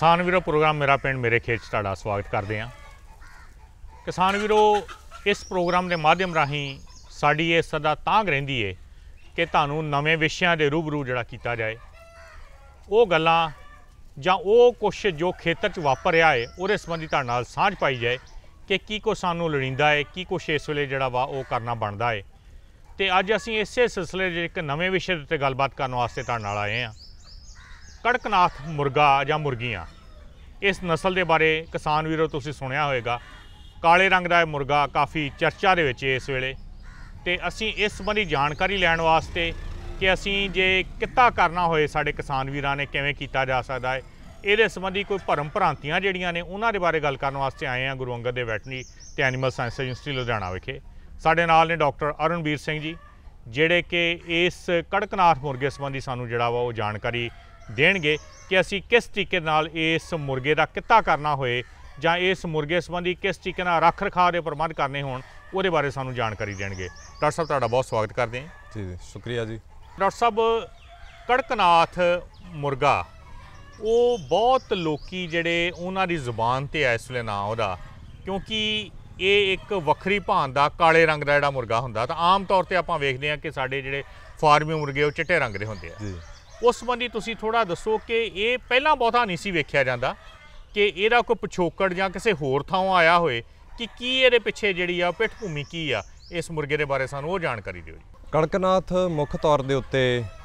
ਕਿਸਾਨ ਵੀਰੋ ਪ੍ਰੋਗਰਾਮ ਮੇਰਾ ਪਿੰਡ ਮੇਰੇ ਖੇਤ ਤੁਹਾਡਾ ਸਵਾਗਤ ਕਰਦੇ ਆ ਕਿਸਾਨ ਵੀਰੋ ਇਸ ਪ੍ਰੋਗਰਾਮ ਦੇ ਮਾਧਿਅਮ ਰਾਹੀਂ ਸਾਡੀ ਇਹ ਸਦਾ ਤਾਂਗ ਰਹਿੰਦੀ ਏ ਕਿ ਤੁਹਾਨੂੰ ਨਵੇਂ ਵਿਸ਼ਿਆਂ ਦੇ ਰੂਬਰੂ ਜਿਹੜਾ ਕੀਤਾ ਜਾਏ ਉਹ ਗੱਲਾਂ ਜਾਂ ਉਹ ਕੁਝ ਜੋ ਖੇਤਰ 'ਚ ਵਾਪਰ ਰਿਹਾ ਏ ਉਹਦੇ ਸੰਬੰਧੀ ਤੁਹਾਡੇ ਨਾਲ ਸਾਂਝ ਪਾਈ ਜਾਏ ਕਿ ਕੀ ਕੋ ਸਾਨੂੰ ਲੜਿੰਦਾ ਏ ਕੀ ਕੁਝ ਇਸ ਵੇਲੇ ਜਿਹੜਾ ਵਾ ਉਹ ਕਰਨਾ ਬਣਦਾ ਏ ਤੇ ਅੱਜ ਅਸੀਂ ਇਸੇ ਸਿਲਸਿਲੇ ਦੇ ਇੱਕ ਨਵੇਂ ਵਿਸ਼ੇ ਤੇ ਗੱਲਬਾਤ ਕਰਨ ਵਾਸਤੇ ਤੁਹਾਡੇ ਨਾਲ ਆਏ ਆਂ ਕੜਕਨਾਥ ਮੁਰਗਾ ਜਾਂ ਮੁਰਗੀਆਂ ਇਸ ਨਸਲ ਦੇ ਬਾਰੇ ਕਿਸਾਨ ਵੀਰੋ ਤੁਸੀਂ ਸੁਣਿਆ ਹੋਵੇਗਾ ਕਾਲੇ ਰੰਗ ਦਾ ਇਹ ਮੁਰਗਾ ਕਾਫੀ ਚਰਚਾ ਦੇ ਵਿੱਚ ਇਸ ਵੇਲੇ ਤੇ ਅਸੀਂ ਇਸ ਸੰਬੰਧੀ ਜਾਣਕਾਰੀ ਲੈਣ ਵਾਸਤੇ ਕਿ ਅਸੀਂ ਜੇ ਕਿੱਤਾ ਕਰਨਾ ਹੋਏ ਸਾਡੇ ਕਿਸਾਨ ਵੀਰਾਂ ਨੇ ਕਿਵੇਂ ਕੀਤਾ ਜਾ ਸਕਦਾ ਹੈ ਇਹਦੇ ਸੰਬੰਧੀ ਕੋਈ ਭਰਮ ਭ੍ਰਾਂਤੀਆਂ ਜਿਹੜੀਆਂ ਨੇ ਉਹਨਾਂ ਦੇ ਬਾਰੇ ਗੱਲ ਕਰਨ ਵਾਸਤੇ ਆਏ ਆ ਗੁਰੂ ਅੰਗਦ ਦੇ ਵੈਟਨਰੀ ਤੇ ਐਨੀਮਲ ਸਾਇੰਸ ਇੰਸਟੀਟਿਊਟ ਲੁਧਿਆਣਾ ਵਿਖੇ ਸਾਡੇ ਨਾਲ ਨੇ ਡਾਕਟਰ ਅਰਨਵੀਰ ਸਿੰਘ ਜੀ ਜਿਹੜੇ ਕਿ ਇਸ ਕੜਕਨਾਥ ਮੁਰਗੇ ਸੰਬੰਧੀ ਸਾਨੂੰ ਜਿਹੜਾ ਵਾ ਉਹ ਜਾਣਕਾਰੀ ਦੇਣਗੇ ਕਿ ਅਸੀਂ ਕਿਸ ਤਰੀਕੇ ਨਾਲ ਇਸ ਮੁਰਗੇ ਦਾ ਕਿੱਤਾ ਕਰਨਾ ਹੋਏ ਜਾਂ ਇਸ ਮੁਰਗੇ ਸੰਬੰਧੀ ਕਿਸ ਤਰੀਕੇ ਨਾਲ ਰੱਖ ਰਖਾਅ ਦੇ ਪ੍ਰਬੰਧ ਕਰਨੇ ਹੋਣ ਉਹਦੇ ਬਾਰੇ ਸਾਨੂੰ ਜਾਣਕਾਰੀ ਦੇਣਗੇ ਡਾਕਟਰ ਸਾਹਿਬ ਤੁਹਾਡਾ ਬਹੁਤ ਸਵਾਗਤ ਕਰਦੇ ਹਾਂ ਜੀ ਜੀ ਸ਼ੁਕਰੀਆ ਜੀ ਡਾਕਟਰ ਸਾਹਿਬ ਕੜਕਨਾਥ ਮੁਰਗਾ ਉਹ ਬਹੁਤ ਲੋਕੀ ਜਿਹੜੇ ਉਹਨਾਂ ਦੀ ਜ਼ੁਬਾਨ ਤੇ ਆ ਇਸ ਵੇਲੇ ਨਾਂ ਉਹਦਾ ਕਿਉਂਕਿ ਇਹ ਇੱਕ ਵੱਖਰੀ ਭਾਂ ਦਾ ਕਾਲੇ ਰੰਗ ਦਾ ਜਿਹੜਾ ਮੁਰਗਾ ਹੁੰਦਾ ਤਾਂ ਆਮ ਤੌਰ ਤੇ ਆਪਾਂ ਵੇਖਦੇ ਹਾਂ ਕਿ ਸਾਡੇ ਜਿਹੜੇ ਫਾਰਮੀ ਮੁਰਗੇ ਉਹ ਚਿੱਟੇ ਰੰਗ ਦੇ ਹੁੰਦੇ ਆ ਜੀ ਉਸ ਸੰਬੰਧੀ ਤੁਸੀਂ ਥੋੜਾ ਦੱਸੋ ਕਿ ਇਹ ਪਹਿਲਾਂ ਬਹੁਤਾ ਨਹੀਂ ਸੀ ਵੇਖਿਆ ਜਾਂਦਾ ਕਿ ਇਹਦਾ ਕੋਈ ਪਿਛੋਕੜ ਜਾਂ ਕਿਸੇ ਹੋਰ ਥਾਂ ਆਇਆ ਹੋਏ ਕਿ ਕੀ ਇਹਦੇ ਪਿੱਛੇ ਜਿਹੜੀ ਆ ਪਿੱਠ ਭੂਮੀ ਕੀ ਆ ਇਸ ਮੁਰਗੇ ਦੇ ਬਾਰੇ ਸਾਨੂੰ ਉਹ ਜਾਣਕਾਰੀ ਦਿਓ ਜੀ ਕੜਕਨਾਥ ਮੁੱਖ ਤੌਰ ਦੇ ਉੱਤੇ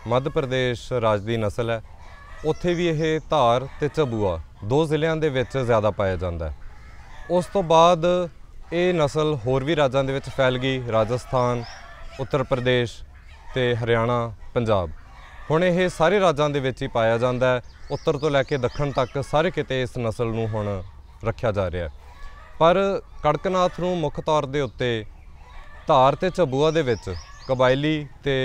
ਮੱਧ ਪ੍ਰਦੇਸ਼ ਰਾਜ ਦੀ ਨਸਲ ਹੈ ਉੱਥੇ ਵੀ ਇਹ ਧਾਰ ਤੇ ਚਬੂਆ ਦੋ ਜ਼ਿਲ੍ਹਿਆਂ ਦੇ ਵਿੱਚ ਜ਼ਿਆਦਾ ਪਾਇਆ ਜਾਂਦਾ ਉਸ ਤੋਂ ਬਾਅਦ ਇਹ ਨਸਲ ਹੋਰ ਵੀ ਰਾਜਾਂ ਦੇ ਵਿੱਚ ਫੈਲ ਗਈ ਰਾਜਸਥਾਨ ਉੱਤਰ ਪ੍ਰਦੇਸ਼ ਤੇ ਹਰਿਆਣਾ ਪੰਜਾਬ ਹੁਣ ਇਹ ਸਾਰੇ ਰਾਜਾਂ ਦੇ ਵਿੱਚ ਹੀ ਪਾਇਆ ਜਾਂਦਾ ਹੈ ਉੱਤਰ ਤੋਂ ਲੈ ਕੇ ਦੱਖਣ ਤੱਕ ਸਾਰੇ ਕਿਤੇ ਇਸ ਨਸਲ ਨੂੰ ਹੁਣ ਰੱਖਿਆ ਜਾ ਰਿਹਾ ਪਰ ਕੜਕਨਾਥ ਨੂੰ ਮੁੱਖ ਤੌਰ ਦੇ ਉੱਤੇ ਧਾਰ ਤੇ ਚਬੂਆ ਦੇ ਵਿੱਚ ਕਬਾਇਲੀ ਤੇ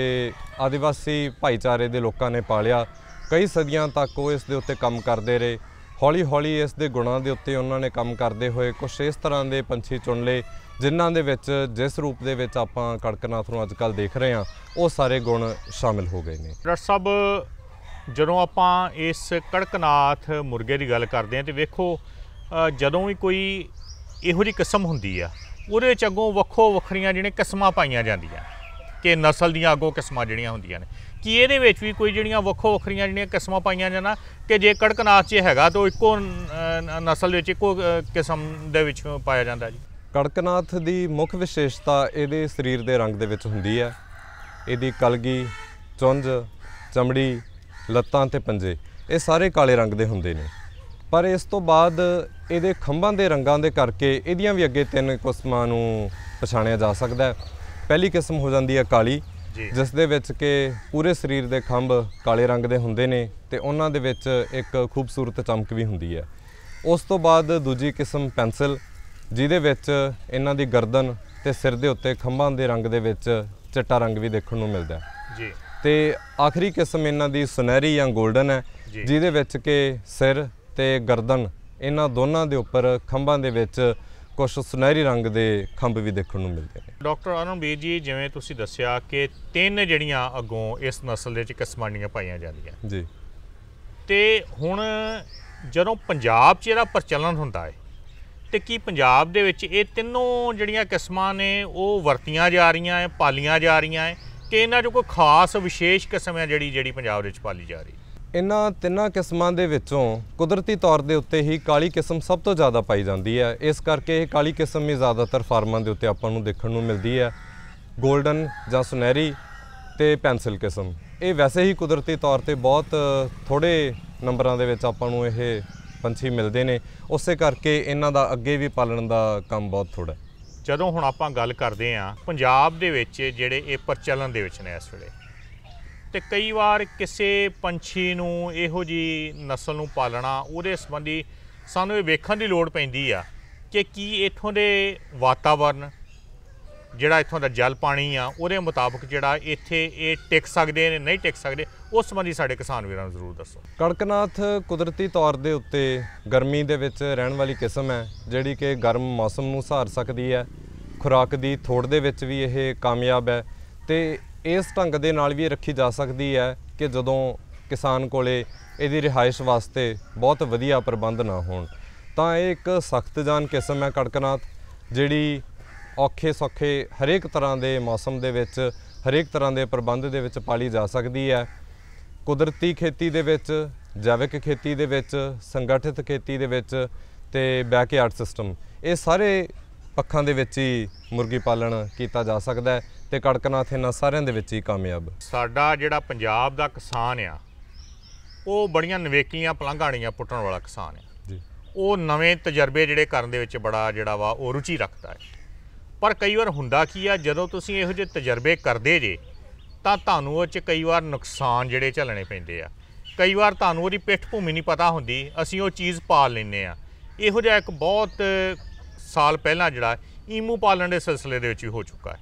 ਆਦੀਵਾਸੀ ਭਾਈਚਾਰੇ ਦੇ ਲੋਕਾਂ ਨੇ ਪਾਲਿਆ ਕਈ ਸਦੀਆਂ ਤੱਕ ਉਹ ਇਸ ਦੇ ਉੱਤੇ ਕੰਮ ਕਰਦੇ ਰਹੇ ਹੌਲੀ-ਹੌਲੀ ਇਸ ਦੇ ਗੁਣਾਂ ਦੇ ਉੱਤੇ ਉਹਨਾਂ ਨੇ ਕੰਮ ਕਰਦੇ ਹੋਏ ਕੁਝ ਇਸ ਤਰ੍ਹਾਂ ਦੇ ਪੰਛੀ ਚੁਣ ਲਏ ਜਿਨ੍ਹਾਂ ਦੇ ਵਿੱਚ ਜਿਸ ਰੂਪ ਦੇ ਵਿੱਚ ਆਪਾਂ ਕੜਕਨਾਥ ਨੂੰ ਅੱਜ ਕੱਲ ਦੇਖ ਰਹੇ ਹਾਂ ਉਹ ਸਾਰੇ ਗੁਣ ਸ਼ਾਮਿਲ ਹੋ ਗਏ ਨੇ ਡਾਕਟਰ ਸਾਹਿਬ ਜਦੋਂ ਆਪਾਂ ਇਸ ਕੜਕਨਾਥ ਮੁਰਗੇ ਦੀ ਗੱਲ ਕਰਦੇ ਹਾਂ ਤੇ ਵੇਖੋ ਜਦੋਂ ਵੀ ਕੋਈ ਇਹੋ ਜਿਹੀ ਕਿਸਮ ਹੁੰਦੀ ਆ ਉਹਦੇ ਚ ਅੱਗੋਂ ਵੱਖੋ ਵੱਖਰੀਆਂ ਜਿਹੜੇ ਕਿਸਮਾਂ ਪਾਈਆਂ ਜਾਂਦੀਆਂ ਕਿ ਨਸਲ ਦੀਆਂ ਅੱਗੋਂ ਕਿਸਮਾਂ ਜਿਹੜੀਆਂ ਹੁੰਦੀਆਂ ਨੇ ਕਿ ਇਹਦੇ ਵਿੱਚ ਵੀ ਕੋਈ ਜਿਹੜੀਆਂ ਵੱਖੋ ਵੱਖਰੀਆਂ ਜਿਹੜੀਆਂ ਕਿਸਮਾਂ ਪਾਈਆਂ ਜਾਂਦਾ ਕਿ ਜੇ ਕੜਕਨਾਥ 'ਚ ਹੈਗਾ ਤਾਂ ਇੱਕੋ ਨਸਲ ਵਿੱਚ ਇੱਕੋ ਕਿਸਮ ਦੇ ਵਿੱਚ ਪਾਇਆ ਜਾਂਦਾ ਜੀ ਕੜਕਨਾਥ ਦੀ ਮੁੱਖ ਵਿਸ਼ੇਸ਼ਤਾ ਇਹਦੇ ਸਰੀਰ ਦੇ ਰੰਗ ਦੇ ਵਿੱਚ ਹੁੰਦੀ ਹੈ ਇਹਦੀ ਕਲਗੀ ਚੁੰਝ ਚਮੜੀ ਲੱਤਾਂ ਤੇ ਪੰਜੇ ਇਹ ਸਾਰੇ ਕਾਲੇ ਰੰਗ ਦੇ ਹੁੰਦੇ ਨੇ ਪਰ ਇਸ ਤੋਂ ਬਾਅਦ ਇਹਦੇ ਖੰਭਾਂ ਦੇ ਰੰਗਾਂ ਦੇ ਕਰਕੇ ਇਹਦੀਆਂ ਵੀ ਅੱਗੇ ਤਿੰਨ ਕਿਸਮਾਂ ਨੂੰ ਪਛਾਣਿਆ ਜਾ ਸਕਦਾ ਹੈ ਪਹਿਲੀ ਕਿਸਮ ਹੋ ਜਾਂਦੀ ਹੈ ਕਾਲੀ ਜਿਸ ਦੇ ਵਿੱਚ ਕਿ ਪੂਰੇ ਸਰੀਰ ਦੇ ਖੰਭ ਕਾਲੇ ਰੰਗ ਦੇ ਹੁੰਦੇ ਨੇ ਤੇ ਉਹਨਾਂ ਦੇ ਵਿੱਚ ਇੱਕ ਖੂਬਸੂਰਤ ਚਮਕ ਵੀ ਹੁੰਦੀ ਹੈ ਉਸ ਤੋਂ ਬਾਅਦ ਦੂਜੀ ਕਿਸਮ ਪੈਨਸਲ ਜਿਹਦੇ ਵਿੱਚ ਇਹਨਾਂ ਦੀ ਗਰਦਨ ਤੇ ਸਿਰ ਦੇ ਉੱਤੇ ਖੰਭਾਂ ਦੇ ਰੰਗ ਦੇ ਵਿੱਚ ਚਿੱਟਾ ਰੰਗ ਵੀ ਦੇਖਣ ਨੂੰ ਮਿਲਦਾ ਹੈ ਜੀ ਤੇ ਆਖਰੀ ਕਿਸਮ ਇਹਨਾਂ ਦੀ ਸੁਨਹਿਰੀ ਜਾਂ ਗੋਲਡਨ ਹੈ ਜਿਹਦੇ ਵਿੱਚ ਕਿ ਸਿਰ ਤੇ ਗਰਦਨ ਇਹਨਾਂ ਦੋਨਾਂ ਦੇ ਉੱਪਰ ਖੰਭਾਂ ਦੇ ਵਿੱਚ ਕੁਝ ਸੁਨਹਿਰੀ ਰੰਗ ਦੇ ਖੰਭ ਵੀ ਦੇਖਣ ਨੂੰ ਮਿਲਦੇ ਨੇ ਡਾਕਟਰ ਅਨੁਬੀਰ ਜੀ ਜਿਵੇਂ ਤੁਸੀਂ ਦੱਸਿਆ ਕਿ ਤਿੰਨ ਜਿਹੜੀਆਂ ਅਗੋਂ ਇਸ ਨਸਲ ਦੇ ਵਿੱਚ ਕਿਸਮਾਨੀਆਂ ਪਾਈਆਂ ਜਾਂਦੀਆਂ ਜੀ ਤੇ ਹੁਣ ਜਦੋਂ ਪੰਜਾਬ 'ਚ ਇਹਦਾ ਪ੍ਰਚਲਨ ਹੁੰਦਾ ਹੈ ਕੀ ਪੰਜਾਬ ਦੇ ਵਿੱਚ ਇਹ ਤਿੰਨੋਂ ਜਿਹੜੀਆਂ ਕਿਸਮਾਂ ਨੇ ਉਹ ਵਰਤੀਆਂ ਜਾ ਰਹੀਆਂ ਹੈ ਪਾਲੀਆਂ ਜਾ ਰਹੀਆਂ ਹੈ ਕਿ ਇਹਨਾਂ 'ਚ ਕੋਈ ਖਾਸ ਵਿਸ਼ੇਸ਼ ਕਿਸਮ ਹੈ ਜਿਹੜੀ ਜਿਹੜੀ ਪੰਜਾਬ ਵਿੱਚ ਪਾਲੀ ਜਾ ਰਹੀ ਇਹਨਾਂ ਤਿੰਨਾਂ ਕਿਸਮਾਂ ਦੇ ਵਿੱਚੋਂ ਕੁਦਰਤੀ ਤੌਰ ਦੇ ਉੱਤੇ ਹੀ ਕਾਲੀ ਕਿਸਮ ਸਭ ਤੋਂ ਜ਼ਿਆਦਾ ਪਾਈ ਜਾਂਦੀ ਹੈ ਇਸ ਕਰਕੇ ਇਹ ਕਾਲੀ ਕਿਸਮ ਹੀ ਜ਼ਿਆਦਾਤਰ ਫਾਰਮਾਂ ਦੇ ਉੱਤੇ ਆਪਾਂ ਨੂੰ ਦੇਖਣ ਨੂੰ ਮਿਲਦੀ ਹੈ 골ਡਨ ਜਾਂ ਸੁਨਹਿਰੀ ਤੇ ਪੈਨਸਲ ਕਿਸਮ ਇਹ ਵੈਸੇ ਹੀ ਕੁਦਰਤੀ ਤੌਰ ਤੇ ਬਹੁਤ ਥੋੜੇ ਨੰਬਰਾਂ ਦੇ ਵਿੱਚ ਆਪਾਂ ਨੂੰ ਇਹ ਪੰਛੀ ਮਿਲਦੇ ਨੇ ਉਸੇ ਕਰਕੇ ਇਹਨਾਂ ਦਾ ਅੱਗੇ ਵੀ ਪਾਲਣ ਦਾ ਕੰਮ ਬਹੁਤ ਥੋੜਾ ਜਦੋਂ ਹੁਣ ਆਪਾਂ ਗੱਲ ਕਰਦੇ ਆਂ ਪੰਜਾਬ ਦੇ ਵਿੱਚ ਜਿਹੜੇ ਇਹ ਪ੍ਰਚਲਨ ਦੇ ਵਿੱਚ ਨੇ ਇਸ ਵੇਲੇ ਤੇ ਕਈ ਵਾਰ ਕਿਸੇ ਪੰਛੀ ਨੂੰ ਇਹੋ ਜੀ ਨਸਲ ਨੂੰ ਪਾਲਣਾ ਉਹਦੇ ਸੰਬੰਧੀ ਸਾਨੂੰ ਇਹ ਵੇਖਣ ਦੀ ਲੋੜ ਪੈਂਦੀ ਆ ਕਿ ਕੀ ਇੱਥੋਂ ਦੇ ਵਾਤਾਵਰਣ ਜਿਹੜਾ ਇੱਥੋਂ ਦਾ ਜਲ ਪਾਣੀ ਆ ਉਹਦੇ ਮੁਤਾਬਕ ਜਿਹੜਾ ਇੱਥੇ ਇਹ ਟਿਕ ਸਕਦੇ ਨੇ ਨਹੀਂ ਟਿਕ ਸਕਦੇ ਉਸ ਸੰਬੰਧੀ ਸਾਡੇ ਕਿਸਾਨ ਵੀਰਾਂ ਨੂੰ ਜ਼ਰੂਰ ਦੱਸੋ ਕੜਕਨਾਥ ਕੁਦਰਤੀ ਤੌਰ ਦੇ ਉੱਤੇ ਗਰਮੀ ਦੇ ਵਿੱਚ ਰਹਿਣ ਵਾਲੀ ਕਿਸਮ ਹੈ ਜਿਹੜੀ ਕਿ ਗਰਮ ਮੌਸਮ ਨੂੰ ਸਹਾਰ ਸਕਦੀ ਹੈ ਖੁਰਾਕ ਦੀ ਥੋੜ ਦੇ ਵਿੱਚ ਵੀ ਇਹ ਕਾਮਯਾਬ ਹੈ ਤੇ ਇਸ ਢੰਗ ਦੇ ਨਾਲ ਵੀ ਰੱਖੀ ਜਾ ਸਕਦੀ ਹੈ ਕਿ ਜਦੋਂ ਕਿਸਾਨ ਕੋਲੇ ਇਹਦੀ ਰਿਹਾਇਸ਼ ਵਾਸਤੇ ਬਹੁਤ ਵਧੀਆ ਪ੍ਰਬੰਧ ਨਾ ਹੋਣ ਤਾਂ ਇਹ ਇੱਕ ਸਖਤ ਜਾਨ ਕਿਸਮ ਹੈ ਕੜਕਨਾਥ ਜਿਹੜੀ ਔਖੇ ਸੌਖੇ ਹਰੇਕ ਤਰ੍ਹਾਂ ਦੇ ਮੌਸਮ ਦੇ ਵਿੱਚ ਹਰੇਕ ਤਰ੍ਹਾਂ ਦੇ ਪ੍ਰਬੰਧ ਦੇ ਵਿੱਚ ਪਾਲੀ ਜਾ ਸਕਦੀ ਹੈ ਕੁਦਰਤੀ ਖੇਤੀ ਦੇ ਵਿੱਚ ਜੈਵਿਕ ਖੇਤੀ ਦੇ ਵਿੱਚ ਸੰਗਠਿਤ ਖੇਤੀ ਦੇ ਵਿੱਚ ਤੇ ਬੈਕਯਾਰਡ ਸਿਸਟਮ ਇਹ ਸਾਰੇ ਪੱਖਾਂ ਦੇ ਵਿੱਚ ਹੀ ਮੁਰਗੀ ਪਾਲਣ ਕੀਤਾ ਜਾ ਸਕਦਾ ਹੈ ਤੇ ਕੜਕਨਾਥ ਇਹਨਾਂ ਸਾਰਿਆਂ ਦੇ ਵਿੱਚ ਹੀ ਕਾਮਯਾਬ ਸਾਡਾ ਜਿਹੜਾ ਪੰਜਾਬ ਦਾ ਕਿਸਾਨ ਆ ਉਹ ਬੜੀਆਂ ਨਵੇਕੀਆਂ ਪਲੰਘਾਣੀਆਂ ਪੁੱਟਣ ਵਾਲਾ ਕਿਸਾਨ ਆ ਜੀ ਉਹ ਨਵੇਂ ਤਜਰਬੇ ਜਿਹੜੇ ਕਰਨ ਦੇ ਵਿੱਚ ਬੜਾ ਜਿਹੜਾ ਵਾ ਉਹ ਰੁਚੀ ਰੱਖਦਾ ਹੈ ਪਰ ਕਈ ਵਾਰ ਹੁੰਦਾ ਕੀ ਆ ਜਦੋਂ ਤੁਸੀਂ ਇਹੋ ਜਿਹੇ ਤਜਰਬੇ ਕਰਦੇ ਜੇ ਤਾਂ ਤੁਹਾਨੂੰ ਉਹ 'ਚ ਕਈ ਵਾਰ ਨੁਕਸਾਨ ਜਿਹੜੇ ਝੱਲਣੇ ਪੈਂਦੇ ਆ ਕਈ ਵਾਰ ਤੁਹਾਨੂੰ ਉਹਦੀ ਪਿੱਠ ਭੂਮੀ ਨਹੀਂ ਪਤਾ ਹੁੰਦੀ ਅਸੀਂ ਉਹ ਚੀਜ਼ ਪਾਲ ਲੈਨੇ ਆ ਇਹੋ ਜਿਹਾ ਇੱਕ ਬਹੁਤ ਸਾਲ ਪਹਿਲਾਂ ਜਿਹੜਾ ਈਮੂ ਪਾਲਣ ਦੇ ਸਿਲਸਿਲੇ ਦੇ ਵਿੱਚ ਵੀ ਹੋ ਚੁੱਕਾ ਹੈ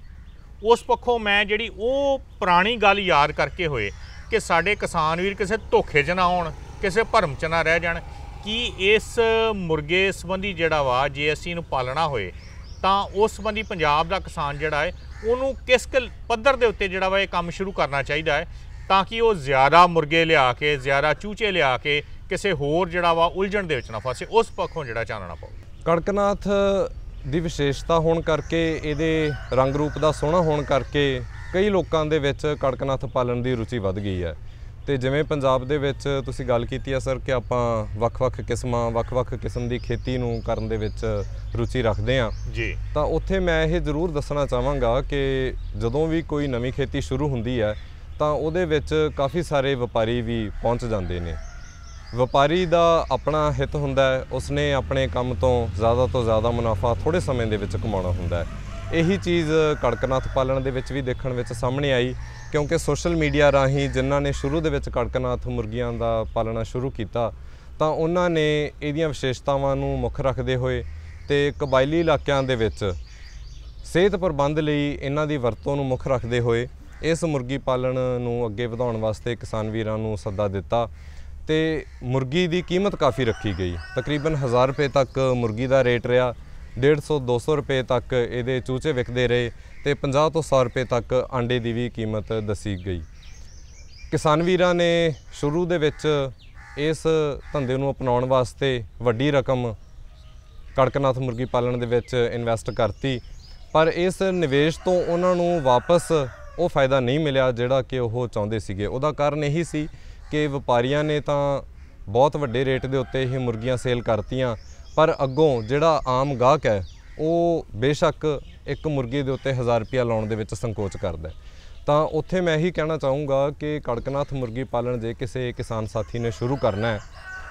ਉਸ ਪੱਖੋਂ ਮੈਂ ਜਿਹੜੀ ਉਹ ਪੁਰਾਣੀ ਗੱਲ ਯਾਦ ਕਰਕੇ ਹੋਏ ਕਿ ਸਾਡੇ ਕਿਸਾਨ ਵੀਰ ਕਿਸੇ ਧੋਖੇ 'ਚ ਨਾ ਆਉਣ ਕਿਸੇ ਭਰਮ 'ਚ ਨਾ ਰਹਿ ਜਾਣ ਕੀ ਇਸ ਮੁਰਗੇ ਸੰਬੰਧੀ ਜਿਹੜਾ ਵਾ ਜੇ ਅਸੀਂ ਇਹਨੂੰ ਪਾਲਣਾ ਹੋਏ ਤਾਂ ਉਸ ਸੰਬੰਧੀ ਪੰਜਾਬ ਦਾ ਕਿਸਾਨ ਜਿਹੜਾ ਹੈ ਉਹਨੂੰ ਕਿਸ ਪੱਧਰ ਦੇ ਉੱਤੇ ਜਿਹੜਾ ਵਾ ਇਹ ਕੰਮ ਸ਼ੁਰੂ ਕਰਨਾ ਚਾਹੀਦਾ ਹੈ ਤਾਂ ਕਿ ਉਹ ਜ਼ਿਆਦਾ ਮੁਰਗੇ ਲਿਆ ਕੇ ਜ਼ਿਆਦਾ ਚੂਚੇ ਲਿਆ ਕੇ ਕਿਸੇ ਹੋਰ ਜਿਹੜਾ ਵਾ ਉਲਝਣ ਦੇ ਵਿੱਚ ਨਾ ਫਸੇ ਉਸ ਪੱਖੋਂ ਜਿਹੜਾ ਚਾਨਣਾ ਪਾਓ ਕੜਕਨਾਥ ਦੀ ਵਿਸ਼ੇਸ਼ਤਾ ਹੋਣ ਕਰਕੇ ਇਹਦੇ ਰੰਗ ਰੂਪ ਦਾ ਸੋਹਣਾ ਹੋਣ ਕਰਕੇ ਕਈ ਲੋਕਾਂ ਦੇ ਵਿੱਚ ਕੜਕਨਾਥ ਪਾਲਣ ਦੀ ਰੁਚੀ ਵੱਧ ਗਈ ਹੈ ਤੇ ਜਿਵੇਂ ਪੰਜਾਬ ਦੇ ਵਿੱਚ ਤੁਸੀਂ ਗੱਲ ਕੀਤੀ ਆ ਸਰ ਕਿ ਆਪਾਂ ਵੱਖ-ਵੱਖ ਕਿਸਮਾਂ ਵੱਖ-ਵੱਖ ਕਿਸਮ ਦੀ ਖੇਤੀ ਨੂੰ ਕਰਨ ਦੇ ਵਿੱਚ ਰੁਚੀ ਰੱਖਦੇ ਆ ਜੀ ਤਾਂ ਉੱਥੇ ਮੈਂ ਇਹ ਜ਼ਰੂਰ ਦੱਸਣਾ ਚਾਹਾਂਗਾ ਕਿ ਜਦੋਂ ਵੀ ਕੋਈ ਨਵੀਂ ਖੇਤੀ ਸ਼ੁਰੂ ਹੁੰਦੀ ਹੈ ਤਾਂ ਉਹਦੇ ਵਿੱਚ ਕਾਫੀ ਸਾਰੇ ਵਪਾਰੀ ਵੀ ਪਹੁੰਚ ਜਾਂਦੇ ਨੇ ਵਪਾਰੀ ਦਾ ਆਪਣਾ ਹਿੱਤ ਹੁੰਦਾ ਹੈ ਉਸਨੇ ਆਪਣੇ ਕੰਮ ਤੋਂ ਜ਼ਿਆਦਾ ਤੋਂ ਜ਼ਿਆਦਾ ਮੁਨਾਫਾ ਥੋੜੇ ਸਮੇਂ ਦੇ ਵਿੱਚ ਕਮਾਉਣਾ ਹੁੰਦਾ ਹੈ ਇਹੀ ਚੀਜ਼ ਕੜਕਨਾਥ ਪਾਲਣ ਦੇ ਵਿੱਚ ਵੀ ਦੇਖਣ ਵਿੱਚ ਸਾਹਮਣੇ ਆਈ ਕਿਉਂਕਿ ਸੋਸ਼ਲ ਮੀਡੀਆ ਰਾਹੀਂ ਜਿਨ੍ਹਾਂ ਨੇ ਸ਼ੁਰੂ ਦੇ ਵਿੱਚ ਕੜਕਨਾਥ ਮੁਰਗੀਆਂ ਦਾ ਪਾਲਣਾ ਸ਼ੁਰੂ ਕੀਤਾ ਤਾਂ ਉਹਨਾਂ ਨੇ ਇਹਦੀਆਂ ਵਿਸ਼ੇਸ਼ਤਾਵਾਂ ਨੂੰ ਮੁੱਖ ਰੱਖਦੇ ਹੋਏ ਤੇ ਕਬਾਇਲੀ ਇਲਾਕਿਆਂ ਦੇ ਵਿੱਚ ਸਿਹਤ ਪ੍ਰਬੰਧ ਲਈ ਇਹਨਾਂ ਦੀ ਵਰਤੋਂ ਨੂੰ ਮੁੱਖ ਰੱਖਦੇ ਹੋਏ ਇਸ ਮੁਰਗੀ ਪਾਲਣ ਨੂੰ ਅੱਗੇ ਵਧਾਉਣ ਵਾਸਤੇ ਕਿਸਾਨ ਵੀਰਾਂ ਨੂੰ ਸੱਦਾ ਦਿੱਤਾ ਤੇ ਮੁਰਗੀ ਦੀ ਕੀਮਤ ਕਾਫੀ ਰੱਖੀ ਗਈ ਤਕਰੀਬਨ 1000 ਰੁਪਏ ਤੱਕ ਮੁਰਗੀ ਦਾ ਰੇਟ ਰਿਹਾ 150 200 ਰੁਪਏ ਤੱਕ ਇਹਦੇ ਚੂਚੇ ਵਿਕਦੇ ਰਹੇ ਤੇ 50 ਤੋਂ 100 ਰੁਪਏ ਤੱਕ ਆਂਡੇ ਦੀ ਵੀ ਕੀਮਤ ਦੱਸੀ ਗਈ ਕਿਸਾਨ ਵੀਰਾਂ ਨੇ ਸ਼ੁਰੂ ਦੇ ਵਿੱਚ ਇਸ ਧੰਦੇ ਨੂੰ ਅਪਣਾਉਣ ਵਾਸਤੇ ਵੱਡੀ ਰਕਮ ਕੜਕਨਾਥ ਮੁਰਗੀ ਪਾਲਣ ਦੇ ਵਿੱਚ ਇਨਵੈਸਟ ਕਰਤੀ ਪਰ ਇਸ ਨਿਵੇਸ਼ ਤੋਂ ਉਹਨਾਂ ਨੂੰ ਵਾਪਸ ਉਹ ਫਾਇਦਾ ਨਹੀਂ ਮਿਲਿਆ ਜਿਹੜਾ ਕਿ ਉਹ ਚਾਹੁੰਦੇ ਸੀਗੇ ਉਹਦਾ ਕਾਰਨ ਇਹੀ ਸੀ ਕਿ ਵਪਾਰੀਆਂ ਨੇ ਤਾਂ ਬਹੁਤ ਵੱਡੇ ਰੇਟ ਦੇ ਉੱਤੇ ਇਹ ਮੁਰਗੀਆਂ ਸੇਲ ਕਰਤੀਆਂ ਪਰ ਅੱਗੋਂ ਜਿਹੜਾ ਆਮ ਗਾਹਕ ਹੈ ਉਹ ਬੇਸ਼ੱਕ ਇੱਕ ਮੁਰਗੀ ਦੇ ਉੱਤੇ 1000 ਰੁਪਿਆ ਲਾਉਣ ਦੇ ਵਿੱਚ ਸੰਕੋਚ ਕਰਦਾ ਤਾਂ ਉੱਥੇ ਮੈਂ ਇਹੀ ਕਹਿਣਾ ਚਾਹੂੰਗਾ ਕਿ ਕੜਕਨਾਥ ਮੁਰਗੀ ਪਾਲਣ ਜੇ ਕਿਸੇ ਕਿਸਾਨ ਸਾਥੀ ਨੇ ਸ਼ੁਰੂ ਕਰਨਾ ਹੈ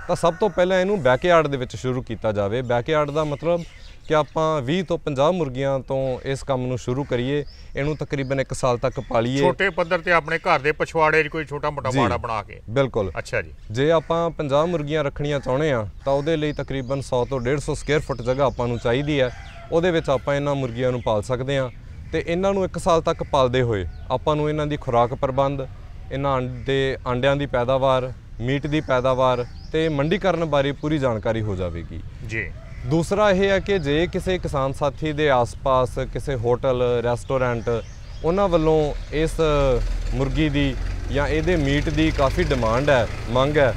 ਤਾਂ ਸਭ ਤੋਂ ਪਹਿਲਾਂ ਇਹਨੂੰ ਬੈਕਯਾਰਡ ਦੇ ਵਿੱਚ ਸ਼ੁਰੂ ਕੀਤਾ ਜਾਵੇ ਬੈਕਯਾਰਡ ਦਾ ਮਤਲਬ ਕਿ ਆਪਾਂ 20 ਤੋਂ 50 ਮੁਰਗੀਆਂ ਤੋਂ ਇਸ ਕੰਮ ਨੂੰ ਸ਼ੁਰੂ ਕਰੀਏ ਇਹਨੂੰ ਤਕਰੀਬਨ 1 ਸਾਲ ਤੱਕ ਪਾਲੀਏ ਛੋਟੇ ਪੱਧਰ ਤੇ ਆਪਣੇ ਘਰ ਦੇ ਪਛਵਾੜੇ 'ਚ ਕੋਈ ਛੋਟਾ ਮੋਟਾ ਬਾੜਾ ਬਣਾ ਕੇ ਬਿਲਕੁਲ ਅੱਛਾ ਜੀ ਜੇ ਆਪਾਂ 50 ਮੁਰਗੀਆਂ ਰੱਖਣੀਆਂ ਚਾਹੁੰਦੇ ਆ ਤਾਂ ਉਹਦੇ ਲਈ ਤਕਰੀਬਨ 100 ਤੋਂ 150 ਸਕੁਅਰ ਫੁੱਟ ਜਗ੍ਹਾ ਆਪਾਂ ਨੂੰ ਚਾਹੀਦੀ ਹੈ ਉਹਦੇ ਵਿੱਚ ਆਪਾਂ ਇਹਨਾਂ ਮੁਰਗੀਆਂ ਨੂੰ ਪਾਲ ਸਕਦੇ ਹਾਂ ਤੇ ਇਹਨਾਂ ਨੂੰ 1 ਸਾਲ ਤੱਕ ਪਾਲਦੇ ਹੋਏ ਆਪਾਂ ਨੂੰ ਇਹਨਾਂ ਦੀ ਖੁਰਾਕ ਪ੍ਰਬੰਧ ਇਹਨਾਂ ਦੇ ਆਂਡਿਆਂ ਦੀ ਪੈਦਾਵਾਰ ਮੀਟ ਦੀ ਪੈਦਾਵਾਰ ਤੇ ਮੰਡੀਕਰਨ ਬਾਰੇ ਪੂਰੀ ਜਾਣਕਾਰੀ ਹੋ ਜਾਵੇਗੀ ਜੀ ਦੂਸਰਾ ਇਹ ਹੈ ਕਿ ਜੇ ਕਿਸੇ ਕਿਸਾਨ ਸਾਥੀ ਦੇ ਆਸ-ਪਾਸ ਕਿਸੇ ਹੋਟਲ ਰੈਸਟੋਰੈਂਟ ਉਹਨਾਂ ਵੱਲੋਂ ਇਸ ਮੁਰਗੀ ਦੀ ਜਾਂ ਇਹਦੇ ਮੀਟ ਦੀ ਕਾਫੀ ਡਿਮਾਂਡ ਹੈ ਮੰਗ ਹੈ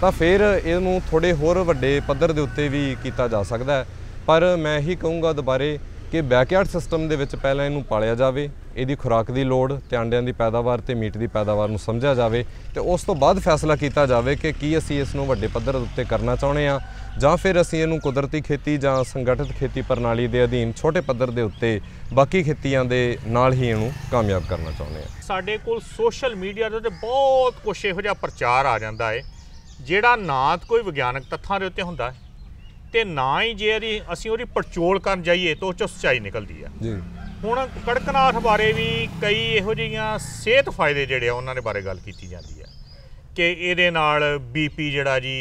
ਤਾਂ ਫਿਰ ਇਹਨੂੰ ਥੋੜੇ ਹੋਰ ਵੱਡੇ ਪੱਧਰ ਦੇ ਉੱਤੇ ਵੀ ਕੀਤਾ ਜਾ ਸਕਦਾ ਹੈ ਪਰ ਮੈਂ ਇਹੀ ਕਹੂੰਗਾ ਦੁਬਾਰੇ ਕਿ ਬੈਕਯਾਰਡ ਸਿਸਟਮ ਦੇ ਵਿੱਚ ਪਹਿਲਾਂ ਇਹਨੂੰ ਪਾਲਿਆ ਜਾਵੇ ਇਹਦੀ ਖੁਰਾਕ ਦੀ ਲੋੜ ਤੇ ਅੰਡਿਆਂ ਦੀ ਪੈਦਾਵਾਰ ਤੇ ਮੀਟ ਦੀ ਪੈਦਾਵਾਰ ਨੂੰ ਸਮਝਿਆ ਜਾਵੇ ਤੇ ਉਸ ਤੋਂ ਬਾਅਦ ਫੈਸਲਾ ਕੀਤਾ ਜਾਵੇ ਕਿ ਕੀ ਅਸੀਂ ਇਸ ਨੂੰ ਵੱਡੇ ਪੱਧਰ ਉੱਤੇ ਕਰਨਾ ਚਾਹੁੰਦੇ ਆ ਜਾਂ ਫਿਰ ਅਸੀਂ ਇਹਨੂੰ ਕੁਦਰਤੀ ਖੇਤੀ ਜਾਂ ਸੰਗਠਿਤ ਖੇਤੀ ਪ੍ਰਣਾਲੀ ਦੇ ਅਧੀਨ ਛੋਟੇ ਪੱਧਰ ਦੇ ਉੱਤੇ ਬਾਕੀ ਖੇਤੀਆਂ ਦੇ ਨਾਲ ਹੀ ਇਹਨੂੰ ਕਾਮਯਾਬ ਕਰਨਾ ਚਾਹੁੰਦੇ ਆ ਸਾਡੇ ਕੋਲ ਸੋਸ਼ਲ ਮੀਡੀਆ ਦੇ ਉੱਤੇ ਬਹੁਤ ਕੁਝ ਇਹੋ ਜਿਹਾ ਪ੍ਰਚਾਰ ਆ ਜਾਂਦਾ ਏ ਜਿਹੜਾ ਨਾ ਕੋਈ ਵਿਗਿਆਨਕ ਤੱਥਾਂ ਦੇ ਉੱਤੇ ਹੁੰਦਾ ਹੈ ਤੇ ਨਾ ਹੀ ਜੇ ਅਸੀਂ ਉਹਦੀ ਪਰਚੋਲ ਕਰਨ ਜਾਈਏ ਤਾਂ ਉਹ ਚੋਂ ਸਚਾਈ ਨਿਕਲਦੀ ਆ ਜੀ ਹੁਣ ਕੜਕਨਾਥ ਬਾਰੇ ਵੀ ਕਈ ਇਹੋ ਜਿਹੀਆਂ ਸਿਹਤ ਫਾਇਦੇ ਜਿਹੜੇ ਆ ਉਹਨਾਂ ਦੇ ਬਾਰੇ ਗੱਲ ਕੀਤੀ ਜਾਂਦੀ ਆ ਕਿ ਇਹਦੇ ਨਾਲ ਬੀਪੀ ਜਿਹੜਾ ਜੀ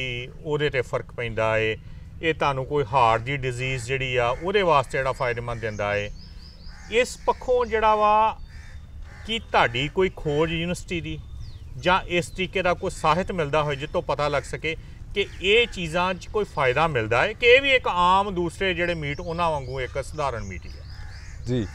ਉਹਦੇ ਤੇ ਫਰਕ ਪੈਂਦਾ ਏ ਇਹ ਤੁਹਾਨੂੰ ਕੋਈ ਹਾਰਟ ਦੀ ਡਿਜ਼ੀਜ਼ ਜਿਹੜੀ ਆ ਉਹਦੇ ਵਾਸਤੇ ਜਿਹੜਾ ਫਾਇਦੇਮੰਦ ਦਿੰਦਾ ਏ ਇਸ ਪੱਖੋਂ ਜਿਹੜਾ ਵਾ ਕੀ ਤੁਹਾਡੀ ਕੋਈ ਖੋਜ ਯੂਨੀਵਰਸਿਟੀ ਦੀ ਜਾਂ ਇਸ ਤਰੀਕੇ ਦਾ ਕੋਈ ਸਾਹਿਤ ਮਿਲਦਾ ਹੋਵੇ ਜਿੱਤੋਂ ਪਤਾ ਲੱਗ ਸਕੇ ਕਿ ਇਹ ਚੀਜ਼ਾਂ 'ਚ ਕੋਈ ਫਾਇਦਾ ਮਿਲਦਾ ਹੈ ਕਿ ਇਹ ਵੀ ਇੱਕ ਆਮ ਦੂਸਰੇ ਜਿਹੜੇ ਮੀਟ ਉਹਨਾਂ ਵਾਂਗੂ ਇੱਕ ਸਧਾਰਨ ਮੀਟ ਹੀ ਹੈ ਜੀ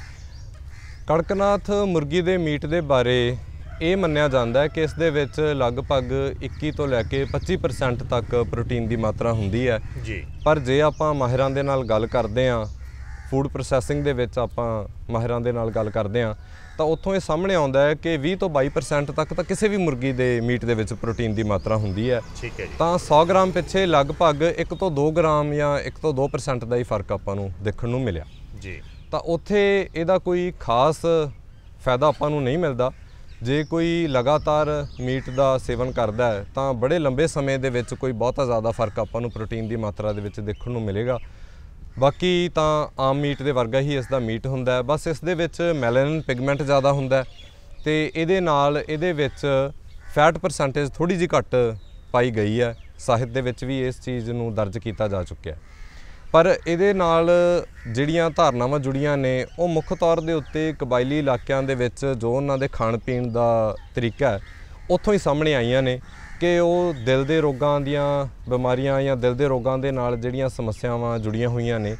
ਕੜਕਨਾਥ ਮੁਰਗੀ ਦੇ ਮੀਟ ਦੇ ਬਾਰੇ ਇਹ ਮੰਨਿਆ ਜਾਂਦਾ ਹੈ ਕਿ ਇਸ ਦੇ ਵਿੱਚ ਲਗਭਗ 21 ਤੋਂ ਲੈ ਕੇ 25% ਤੱਕ ਪ੍ਰੋਟੀਨ ਦੀ ਮਾਤਰਾ ਹੁੰਦੀ ਹੈ ਜੀ ਪਰ ਜੇ ਆਪਾਂ ਮਾਹਿਰਾਂ ਦੇ ਨਾਲ ਗੱਲ ਕਰਦੇ ਆਂ ਫੂਡ ਪ੍ਰੋਸੈਸਿੰਗ ਦੇ ਵਿੱਚ ਆਪਾਂ ਮਾਹਿਰਾਂ ਦੇ ਨਾਲ ਗੱਲ ਕਰਦੇ ਆਂ ਤਾਂ ਉੱਥੋਂ ਇਹ ਸਾਹਮਣੇ ਆਉਂਦਾ ਹੈ ਕਿ 20 ਤੋਂ 22% ਤੱਕ ਤਾਂ ਕਿਸੇ ਵੀ ਮੁਰਗੀ ਦੇ ਮੀਟ ਦੇ ਵਿੱਚ ਪ੍ਰੋਟੀਨ ਦੀ ਮਾਤਰਾ ਹੁੰਦੀ ਹੈ ਠੀਕ ਹੈ ਜੀ ਤਾਂ 100 ਗ੍ਰਾਮ ਪਿੱਛੇ ਲਗਭਗ 1 ਤੋਂ 2 ਗ੍ਰਾਮ ਜਾਂ 1 ਤੋਂ 2% ਦਾ ਹੀ ਫਰਕ ਆਪਾਂ ਨੂੰ ਦੇਖਣ ਨੂੰ ਮਿਲਿਆ ਜੀ ਤਾਂ ਉੱਥੇ ਇਹਦਾ ਕੋਈ ਖਾਸ ਫਾਇਦਾ ਆਪਾਂ ਨੂੰ ਨਹੀਂ ਮਿਲਦਾ ਜੇ ਕੋਈ ਲਗਾਤਾਰ ਮੀਟ ਦਾ ਸੇਵਨ ਕਰਦਾ ਹੈ ਤਾਂ ਬੜੇ ਲੰਬੇ ਸਮੇਂ ਦੇ ਵਿੱਚ ਕੋਈ ਬਹੁਤਾ ਜ਼ਿਆਦਾ ਫਰਕ ਆਪਾਂ ਨੂੰ ਪ੍ਰੋਟੀਨ ਦੀ ਮਾਤਰਾ ਦੇ ਵਿੱਚ ਦੇਖਣ ਨੂੰ ਮਿਲੇਗਾ ਬਾਕੀ ਤਾਂ ਆਮ ਮੀਟ ਦੇ ਵਰਗਾ ਹੀ ਇਸ ਦਾ ਮੀਟ ਹੁੰਦਾ ਬਸ ਇਸ ਦੇ ਵਿੱਚ ਮੈਲੈਨਿਨ ਪਿਗਮੈਂਟ ਜ਼ਿਆਦਾ ਹੁੰਦਾ ਤੇ ਇਹਦੇ ਨਾਲ ਇਹਦੇ ਵਿੱਚ ਫੈਟ ਪਰਸੈਂਟੇਜ ਥੋੜੀ ਜੀ ਘੱਟ ਪਾਈ ਗਈ ਹੈ ਸਾਹਿਤ ਦੇ ਵਿੱਚ ਵੀ ਇਸ ਚੀਜ਼ ਨੂੰ ਦਰਜ ਕੀਤਾ ਜਾ ਚੁੱਕਿਆ ਹੈ ਪਰ ਇਹਦੇ ਨਾਲ ਜਿਹੜੀਆਂ ਧਾਰਨਾਵਾਂ ਜੁੜੀਆਂ ਨੇ ਉਹ ਮੁੱਖ ਤੌਰ ਦੇ ਉੱਤੇ ਕਬਾਇਲੀ ਇਲਾਕਿਆਂ ਦੇ ਵਿੱਚ ਜੋ ਉਹਨਾਂ ਦੇ ਖਾਣ ਪੀਣ ਦਾ ਤਰੀਕਾ ਹੈ ਉੱਥੋਂ ਹੀ ਸਾਹਮਣੇ ਆਈਆਂ ਨੇ ਕਿ ਉਹ ਦਿਲ ਦੇ ਰੋਗਾਂ ਦੀਆਂ ਬਿਮਾਰੀਆਂ ਜਾਂ ਦਿਲ ਦੇ ਰੋਗਾਂ ਦੇ ਨਾਲ ਜਿਹੜੀਆਂ ਸਮੱਸਿਆਵਾਂ ਜੁੜੀਆਂ ਹੋਈਆਂ ਨੇ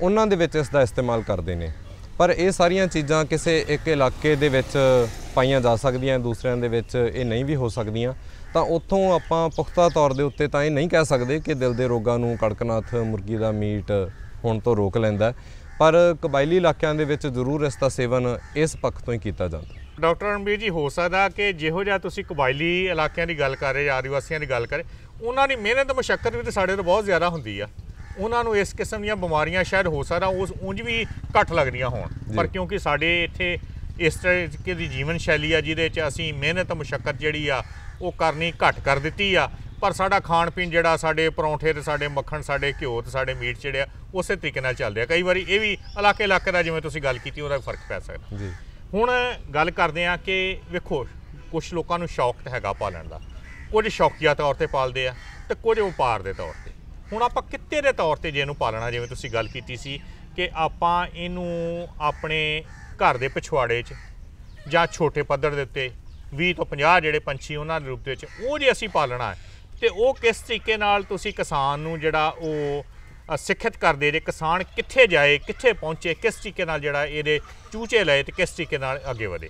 ਉਹਨਾਂ ਦੇ ਵਿੱਚ ਇਸ ਦਾ ਇਸਤੇਮਾਲ ਕਰਦੇ ਨੇ ਪਰ ਇਹ ਸਾਰੀਆਂ ਚੀਜ਼ਾਂ ਕਿਸੇ ਇੱਕ ਇਲਾਕੇ ਦੇ ਵਿੱਚ ਪਾਈਆਂ ਜਾ ਸਕਦੀਆਂ ਦੂਸਰਿਆਂ ਦੇ ਵਿੱਚ ਇਹ ਨਹੀਂ ਵੀ ਹੋ ਸਕਦੀਆਂ ਤਾਂ ਉੱਥੋਂ ਆਪਾਂ ਪੁਖਤਾ ਤੌਰ ਦੇ ਉੱਤੇ ਤਾਂ ਇਹ ਨਹੀਂ ਕਹਿ ਸਕਦੇ ਕਿ ਦਿਲ ਦੇ ਰੋਗਾਂ ਨੂੰ ਕੜਕਨਾਥ ਮੁਰਗੀ ਦਾ ਮੀਟ ਹੁਣ ਤੋਂ ਰੋਕ ਲੈਂਦਾ ਪਰ ਕਬਾਇਲੀ ਇਲਾਕਿਆਂ ਦੇ ਵਿੱਚ ਜ਼ਰੂਰ ਇਸ ਦਾ ਸੇਵਨ ਇਸ ਪੱਖ ਤੋਂ ਹੀ ਕੀਤਾ ਜਾਂਦਾ ਡਾਕਟਰ ਰਣਬੀਰ ਜੀ ਹੋ ਸਕਦਾ ਕਿ ਜਿਹੋ ਜਿਹਾ ਤੁਸੀਂ ਕਬਾਇਲੀ ਇਲਾਕਿਆਂ ਦੀ ਗੱਲ ਕਰ ਰਹੇ ਆਦੀਵਾਸੀਆਂ ਦੀ ਗੱਲ ਕਰ ਉਹਨਾਂ ਦੀ ਮਿਹਨਤ ਮੁਸ਼ਕਲ ਵੀ ਤੇ ਸਾਡੇ ਤੋਂ ਬਹੁਤ ਜ਼ਿਆਦਾ ਹੁੰਦੀ ਆ ਉਹਨਾਂ ਨੂੰ ਇਸ ਕਿਸਮ ਦੀਆਂ ਬਿਮਾਰੀਆਂ ਸ਼ਾਇਦ ਹੋ ਸਕਦਾ ਉਸ ਉਂਝ ਵੀ ਘੱਟ ਲੱਗਦੀਆਂ ਹੋਣ ਪਰ ਕਿਉਂਕਿ ਸਾਡੇ ਇੱਥੇ ਇਸ ਤਰ੍ਹਾਂ ਦੀ ਜੀਵਨ ਸ਼ੈਲੀ ਆ ਜਿਹਦੇ ਵਿੱਚ ਅਸੀਂ ਮਿਹਨਤ ਮੁਸ਼ਕਲ ਜਿਹੜੀ ਆ ਉਹ ਕਰਨੀ ਘੱਟ ਕਰ ਦਿੱਤੀ ਆ ਪਰ ਸਾਡਾ ਖਾਣ ਪੀਣ ਜਿਹੜਾ ਸਾਡੇ ਪਰੌਂਠੇ ਤੇ ਸਾਡੇ ਮੱਖਣ ਸਾਡੇ ਘਿਓ ਤੇ ਸਾਡੇ ਮੀਟ ਜਿਹੜਿਆ ਉਸੇ ਤਰੀਕੇ ਨਾਲ ਚੱਲਦੇ ਆ ਕਈ ਵਾਰੀ ਇਹ ਵੀ ਇਲਾਕੇ ਇਲਾਕੇ ਦਾ ਜਿਵੇਂ ਤੁਸੀਂ ਗੱਲ ਕੀਤੀ ਉਹਦਾ ਫਰਕ ਪੈ ਸਕਦਾ ਜੀ ਹੁਣ ਗੱਲ ਕਰਦੇ ਆ ਕਿ ਵੇਖੋ ਕੁਝ ਲੋਕਾਂ ਨੂੰ ਸ਼ੌਕ ਹੈਗਾ ਪਾਲਣ ਦਾ ਕੁਝ ਸ਼ੌਕੀਆ ਤੌਰ ਤੇ ਪਾਲਦੇ ਆ ਤੇ ਕੁਝ ਵਪਾਰ ਦੇ ਤੌਰ ਤੇ ਹੁਣ ਆਪਾਂ ਕਿੱਤੇ ਦੇ ਤੌਰ ਤੇ ਜੇ ਇਹਨੂੰ ਪਾਲਣਾ ਜਿਵੇਂ ਤੁਸੀਂ ਗੱਲ ਕੀਤੀ ਸੀ ਕਿ ਆਪਾਂ ਇਹਨੂੰ ਆਪਣੇ ਘਰ ਦੇ ਪਿਛਵਾੜੇ 'ਚ ਜਾਂ ਛੋਟੇ ਪੱਧਰ ਦੇ ਉੱਤੇ 20 ਤੋਂ 50 ਜਿਹੜੇ ਪੰਛੀ ਉਹਨਾਂ ਦੇ ਰੂਪ ਦੇ ਵਿੱਚ ਉਹ ਜੇ ਅਸੀਂ ਪਾਲਣਾ ਹੈ ਤੇ ਉਹ ਕਿਸ ਤਰੀਕੇ ਨਾਲ ਤੁਸੀਂ ਕਿਸਾਨ ਨੂੰ ਜਿਹੜਾ ਉਹ ਸਿੱਖਿਤ ਕਰਦੇ ਜੇ ਕਿਸਾਨ ਕਿੱਥੇ ਜਾਏ ਕਿੱਥੇ ਪਹੁੰਚੇ ਕਿਸ ਤਰੀਕੇ ਨਾਲ ਜਿਹੜਾ ਇਹਦੇ ਚੂਚੇ ਲਏ ਤੇ ਕਿਸ ਤਰੀਕੇ ਨਾਲ ਅੱਗੇ ਵਧੇ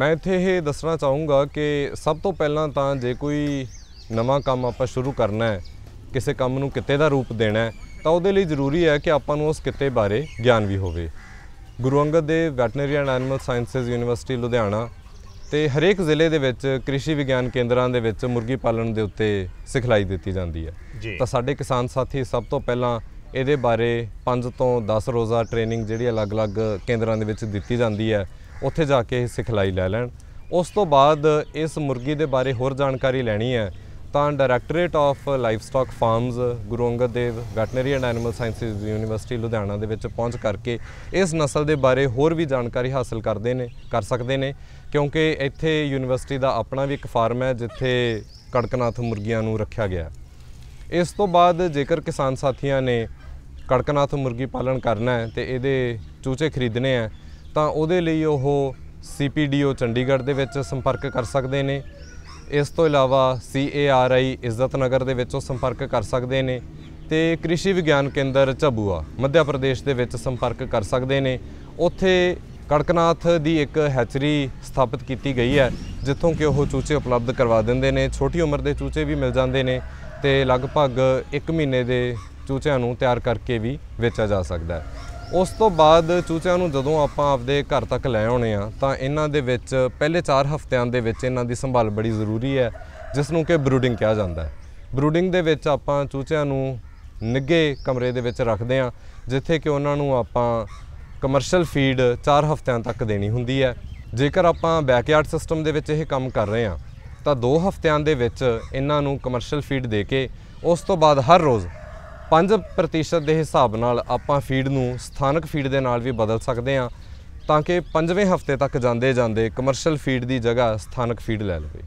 ਮੈਂ ਇੱਥੇ ਇਹ ਦੱਸਣਾ ਚਾਹੂੰਗਾ ਕਿ ਸਭ ਤੋਂ ਪਹਿਲਾਂ ਤਾਂ ਜੇ ਕੋਈ ਨਵਾਂ ਕੰਮ ਆਪਾਂ ਸ਼ੁਰੂ ਕਰਨਾ ਹੈ ਕਿਸੇ ਕੰਮ ਨੂੰ ਕਿਤੇ ਦਾ ਰੂਪ ਦੇਣਾ ਹੈ ਤਾਂ ਉਹਦੇ ਲਈ ਜ਼ਰੂਰੀ ਹੈ ਕਿ ਆਪਾਂ ਨੂੰ ਉਸ ਕਿਤੇ ਬਾਰੇ ਗਿਆਨ ਵੀ ਹੋਵੇ Guru Angad Dev Veterinary and Animal Sciences University Ludhiana ਤੇ ਹਰੇਕ ਜ਼ਿਲ੍ਹੇ ਦੇ ਵਿੱਚ ਕ੍ਰਿਸ਼ੀ ਵਿਗਿਆਨ ਕੇਂਦਰਾਂ ਦੇ ਵਿੱਚ ਮੁਰਗੀ ਪਾਲਣ ਦੇ ਉੱਤੇ ਸਿਖਲਾਈ ਦਿੱਤੀ ਜਾਂਦੀ ਹੈ ਤਾਂ ਸਾਡੇ ਕਿਸਾਨ ਸਾਥੀ ਸਭ ਤੋਂ ਪਹਿਲਾਂ ਇਹਦੇ ਬਾਰੇ 5 ਤੋਂ 10 ਰੋਜ਼ਾ ਟ੍ਰੇਨਿੰਗ ਜਿਹੜੀ ਅਲੱਗ-ਅਲੱਗ ਕੇਂਦਰਾਂ ਦੇ ਵਿੱਚ ਦਿੱਤੀ ਜਾਂਦੀ ਹੈ ਉੱਥੇ ਜਾ ਕੇ ਸਿਖਲਾਈ ਲੈ ਲੈਣ ਉਸ ਤੋਂ ਬਾਅਦ ਇਸ ਮੁਰਗੀ ਦੇ ਬਾਰੇ ਹੋਰ ਜਾਣਕਾਰੀ ਲੈਣੀ ਹੈ ਤਾਂ Directorate of Livestock Farms Guru Angad Dev Veterinary and Animal Sciences University Ludhiana ਦੇ ਵਿੱਚ ਪਹੁੰਚ ਕਰਕੇ ਇਸ ਨਸਲ ਦੇ ਬਾਰੇ ਹੋਰ ਵੀ ਜਾਣਕਾਰੀ ਹਾਸਲ ਕਰਦੇ ਨੇ ਕਰ ਸਕਦੇ ਨੇ ਕਿਉਂਕਿ ਇੱਥੇ ਯੂਨੀਵਰਸਿਟੀ ਦਾ ਆਪਣਾ ਵੀ ਇੱਕ ਫਾਰਮ ਹੈ ਜਿੱਥੇ ਕੜਕਨਾਥ ਮੁਰਗੀਆਂ ਨੂੰ ਰੱਖਿਆ ਗਿਆ ਇਸ ਤੋਂ ਬਾਅਦ ਜੇਕਰ ਕਿਸਾਨ ਸਾਥੀਆਂ ਨੇ ਕੜਕਨਾਥ ਮੁਰਗੀ ਪਾਲਣ ਕਰਨਾ ਹੈ ਤੇ ਇਹਦੇ ਚੂਚੇ ਖਰੀਦਣੇ ਆ ਤਾਂ ਉਹਦੇ ਲਈ ਉਹ ਸੀਪੀਡੀਓ ਚੰਡੀਗੜ੍ਹ ਦੇ ਵਿੱਚ ਸੰਪਰਕ ਕਰ ਸਕਦੇ ਨੇ ਇਸ ਤੋਂ ਇਲਾਵਾ ਸੀਏਆਰਆਈ ਇੱਜ਼ਤ ਨਗਰ ਦੇ ਵਿੱਚੋਂ ਸੰਪਰਕ ਕਰ ਸਕਦੇ ਨੇ ਤੇ ਕ੍ਰਿਸ਼ੀ ਵਿਗਿਆਨ ਕੇਂਦਰ ਝਬੂਆ ਮੱਧ ਪ੍ਰਦੇਸ਼ ਦੇ ਵਿੱਚ ਸੰਪਰਕ ਕਰ ਸਕਦੇ ਨੇ ਉੱਥੇ ਕੜਕਨਾਥ ਦੀ ਇੱਕ ਹੈਚਰੀ ਸਥਾਪਿਤ ਕੀਤੀ ਗਈ ਹੈ ਜਿੱਥੋਂ ਕਿ ਉਹ ਚੂਚੇ ਉਪਲਬਧ ਕਰਵਾ ਦਿੰਦੇ ਨੇ ਛੋਟੀ ਉਮਰ ਦੇ ਚੂਚੇ ਵੀ ਮਿਲ ਜਾਂਦੇ ਨੇ ਤੇ ਲਗਭਗ 1 ਮਹੀਨੇ ਦੇ ਚੂਚਿਆਂ ਨੂੰ ਤਿਆਰ ਕਰਕੇ ਵੀ ਵੇਚਿਆ ਜਾ ਸਕਦਾ ਹੈ ਉਸ ਤੋਂ ਬਾਅਦ ਚੂਚਿਆਂ ਨੂੰ ਜਦੋਂ ਆਪਾਂ ਆਪਦੇ ਘਰ ਤੱਕ ਲੈ ਆਉਣੇ ਆ ਤਾਂ ਇਹਨਾਂ ਦੇ ਵਿੱਚ ਪਹਿਲੇ 4 ਹਫ਼ਤਿਆਂ ਦੇ ਵਿੱਚ ਇਹਨਾਂ ਦੀ ਸੰਭਾਲ ਬੜੀ ਜ਼ਰੂਰੀ ਹੈ ਜਿਸ ਨੂੰ ਕਿ ਬਰੂਡਿੰਗ ਕਿਹਾ ਜਾਂਦਾ ਹੈ ਬਰੂਡਿੰਗ ਦੇ ਵਿੱਚ ਆਪਾਂ ਚੂਚਿਆਂ ਨੂੰ ਨਿੱਗੇ ਕਮਰੇ ਦੇ ਵਿੱਚ ਰੱਖਦੇ ਆ ਜਿੱਥੇ ਕਿ ਉਹਨਾਂ ਨੂੰ ਆਪਾਂ ਕਮਰਸ਼ੀਅਲ ਫੀਡ 4 ਹਫ਼ਤਿਆਂ ਤੱਕ ਦੇਣੀ ਹੁੰਦੀ ਹੈ ਜੇਕਰ ਆਪਾਂ ਬੈਕਯਾਰਡ ਸਿਸਟਮ ਦੇ ਵਿੱਚ ਇਹ ਕੰਮ ਕਰ ਰਹੇ ਆ ਤਾਂ 2 ਹਫ਼ਤਿਆਂ ਦੇ ਵਿੱਚ ਇਹਨਾਂ ਨੂੰ ਕਮਰਸ਼ੀਅਲ ਫੀਡ ਦੇ ਕੇ ਉਸ ਤੋਂ ਬਾਅਦ ਹਰ ਰੋਜ਼ 5% ਦੇ ਹਿਸਾਬ ਨਾਲ ਆਪਾਂ ਫੀਡ ਨੂੰ ਸਥਾਨਕ ਫੀਡ ਦੇ ਨਾਲ ਵੀ ਬਦਲ ਸਕਦੇ ਹਾਂ ਤਾਂ ਕਿ 5ਵੇਂ ਹਫਤੇ ਤੱਕ ਜਾਂਦੇ ਜਾਂਦੇ ਕਮਰਸ਼ੀਅਲ ਫੀਡ ਦੀ ਜਗ੍ਹਾ ਸਥਾਨਕ ਫੀਡ ਲੈ ਲਵੇ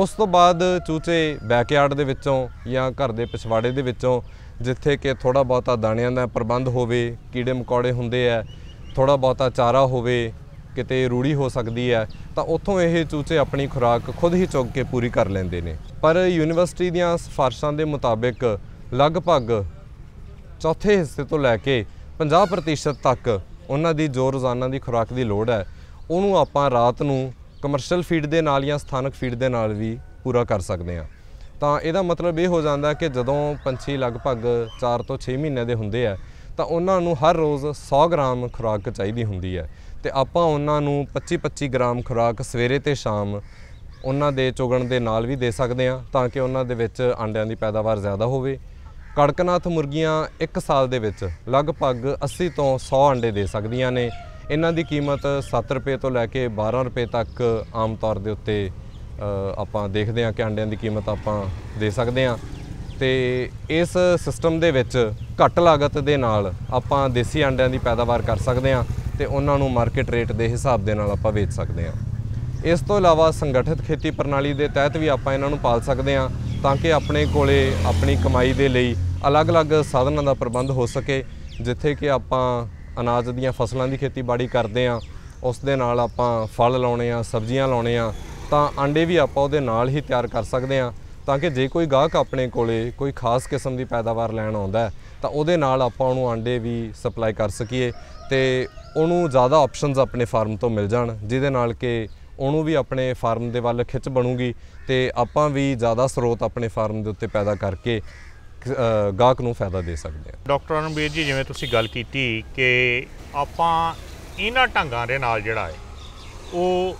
ਉਸ ਤੋਂ ਬਾਅਦ ਚੂਚੇ ਬੈਕਯਾਰਡ ਦੇ ਵਿੱਚੋਂ ਜਾਂ ਘਰ ਦੇ ਪਿਛਵਾੜੇ ਦੇ ਵਿੱਚੋਂ ਜਿੱਥੇ ਕਿ ਥੋੜਾ ਬਹੁਤਾ ਦਾਣਿਆਂ ਦਾ ਪ੍ਰਬੰਧ ਹੋਵੇ ਕੀੜੇ ਮਕੌੜੇ ਹੁੰਦੇ ਆ ਥੋੜਾ ਬਹੁਤਾ ਚਾਰਾ ਹੋਵੇ ਕਿਤੇ ਰੂੜੀ ਹੋ ਸਕਦੀ ਹੈ ਤਾਂ ਉੱਥੋਂ ਇਹ ਚੂਚੇ ਆਪਣੀ ਖੁਰਾਕ ਖੁਦ ਹੀ ਚੁੱਕ ਕੇ ਪੂਰੀ ਕਰ ਲੈਂਦੇ ਨੇ ਪਰ ਯੂਨੀਵਰਸਿਟੀ ਦੀਆਂ ਸਿਫਾਰਸ਼ਾਂ ਦੇ ਮੁਤਾਬਿਕ ਲਗਭਗ ਚੌਥੇ ਹਿੱਸੇ ਤੋਂ ਲੈ ਕੇ 50% ਤੱਕ ਉਹਨਾਂ ਦੀ ਜੋ ਰੋਜ਼ਾਨਾ ਦੀ ਖੁਰਾਕ ਦੀ ਲੋੜ ਹੈ ਉਹਨੂੰ ਆਪਾਂ ਰਾਤ ਨੂੰ ਕਮਰਸ਼ੀਅਲ ਫੀਡ ਦੇ ਨਾਲ ਜਾਂ ਸਥਾਨਕ ਫੀਡ ਦੇ ਨਾਲ ਵੀ ਪੂਰਾ ਕਰ ਸਕਦੇ ਹਾਂ ਤਾਂ ਇਹਦਾ ਮਤਲਬ ਇਹ ਹੋ ਜਾਂਦਾ ਕਿ ਜਦੋਂ ਪੰਛੀ ਲਗਭਗ 4 ਤੋਂ 6 ਮਹੀਨੇ ਦੇ ਹੁੰਦੇ ਆ ਤਾਂ ਉਹਨਾਂ ਨੂੰ ਹਰ ਰੋਜ਼ 100 ਗ੍ਰਾਮ ਖੁਰਾਕ ਚਾਹੀਦੀ ਹੁੰਦੀ ਹੈ ਤੇ ਆਪਾਂ ਉਹਨਾਂ ਨੂੰ 25-25 ਗ੍ਰਾਮ ਖੁਰਾਕ ਸਵੇਰੇ ਤੇ ਸ਼ਾਮ ਉਹਨਾਂ ਦੇ ਚੁਗਣ ਦੇ ਨਾਲ ਵੀ ਦੇ ਸਕਦੇ ਆ ਤਾਂ ਕਿ ਉਹਨਾਂ ਦੇ ਵਿੱਚ ਅੰਡਿਆਂ ਦੀ ਪੈਦਾਵਾਰ ਜ਼ਿਆਦਾ ਹੋਵੇ ਕੜਕਨਾਥ ਮੁਰਗੀਆਂ 1 ਸਾਲ ਦੇ ਵਿੱਚ ਲਗਭਗ 80 ਤੋਂ 100 ਅੰਡੇ ਦੇ ਸਕਦੀਆਂ ਨੇ ਇਹਨਾਂ ਦੀ ਕੀਮਤ 7 ਰੁਪਏ ਤੋਂ ਲੈ ਕੇ 12 ਰੁਪਏ ਤੱਕ ਆਮ ਤੌਰ ਦੇ ਉੱਤੇ ਆਪਾਂ ਦੇਖਦੇ ਹਾਂ ਕਿ ਅੰਡਿਆਂ ਦੀ ਕੀਮਤ ਆਪਾਂ ਦੇ ਸਕਦੇ ਹਾਂ ਤੇ ਇਸ ਸਿਸਟਮ ਦੇ ਵਿੱਚ ਘੱਟ ਲਾਗਤ ਦੇ ਨਾਲ ਆਪਾਂ ਦੇਸੀ ਅੰਡਿਆਂ ਦੀ ਪੈਦਾਵਾਰ ਕਰ ਸਕਦੇ ਹਾਂ ਤੇ ਉਹਨਾਂ ਨੂੰ ਮਾਰਕੀਟ ਰੇਟ ਦੇ ਹਿਸਾਬ ਦੇ ਨਾਲ ਆਪਾਂ ਵੇਚ ਸਕਦੇ ਹਾਂ ਇਸ ਤੋਂ ਇਲਾਵਾ ਸੰਗਠਿਤ ਖੇਤੀ ਪ੍ਰਣਾਲੀ ਦੇ ਤਹਿਤ ਵੀ ਆਪਾਂ ਇਹਨਾਂ ਨੂੰ ਪਾਲ ਸਕਦੇ ਹਾਂ ਤਾਂ ਕਿ ਆਪਣੇ ਕੋਲੇ ਆਪਣੀ ਕਮਾਈ ਦੇ ਲਈ ਅਲੱਗ-ਅਲੱਗ ਸਾਧਨਾਂ ਦਾ ਪ੍ਰਬੰਧ ਹੋ ਸਕੇ ਜਿੱਥੇ ਕਿ ਆਪਾਂ ਅਨਾਜ ਦੀਆਂ ਫਸਲਾਂ ਦੀ ਖੇਤੀਬਾੜੀ ਕਰਦੇ ਆ ਉਸ ਦੇ ਨਾਲ ਆਪਾਂ ਫਲ ਲਾਉਣੇ ਆ ਸਬਜ਼ੀਆਂ ਲਾਉਣੇ ਆ ਤਾਂ ਆਂਡੇ ਵੀ ਆਪਾਂ ਉਹਦੇ ਨਾਲ ਹੀ ਤਿਆਰ ਕਰ ਸਕਦੇ ਆ ਤਾਂ ਕਿ ਜੇ ਕੋਈ ਗਾਹਕ ਆਪਣੇ ਕੋਲੇ ਕੋਈ ਖਾਸ ਕਿਸਮ ਦੀ ਪੈਦਾਵਾਰ ਲੈਣ ਆਉਂਦਾ ਤਾਂ ਉਹਦੇ ਨਾਲ ਆਪਾਂ ਉਹਨੂੰ ਆਂਡੇ ਵੀ ਸਪਲਾਈ ਕਰ ਸਕੀਏ ਤੇ ਉਹਨੂੰ ਜ਼ਿਆਦਾ ਆਪਸ਼ਨਸ ਆਪਣੇ ਫਾਰਮ ਤੋਂ ਮਿਲ ਜਾਣ ਜਿਹਦੇ ਨਾਲ ਕਿ ਉਹਨੂੰ ਵੀ ਆਪਣੇ ਫਾਰਮ ਦੇ ਵੱਲ ਖਿੱਚ ਬਣੂਗੀ ਤੇ ਆਪਾਂ ਵੀ ਜ਼ਿਆਦਾ ਸਰੋਤ ਆਪਣੇ ਫਾਰਮ ਦੇ ਉੱਤੇ ਪੈਦਾ ਕਰਕੇ ਗਾਹਕ ਨੂੰ ਫਾਇਦਾ ਦੇ ਸਕਦੇ ਹਾਂ ਡਾਕਟਰ ਅਨਬੀਰ ਜੀ ਜਿਵੇਂ ਤੁਸੀਂ ਗੱਲ ਕੀਤੀ ਕਿ ਆਪਾਂ ਇਹਨਾਂ ਢੰਗਾਂ ਦੇ ਨਾਲ ਜਿਹੜਾ ਹੈ ਉਹ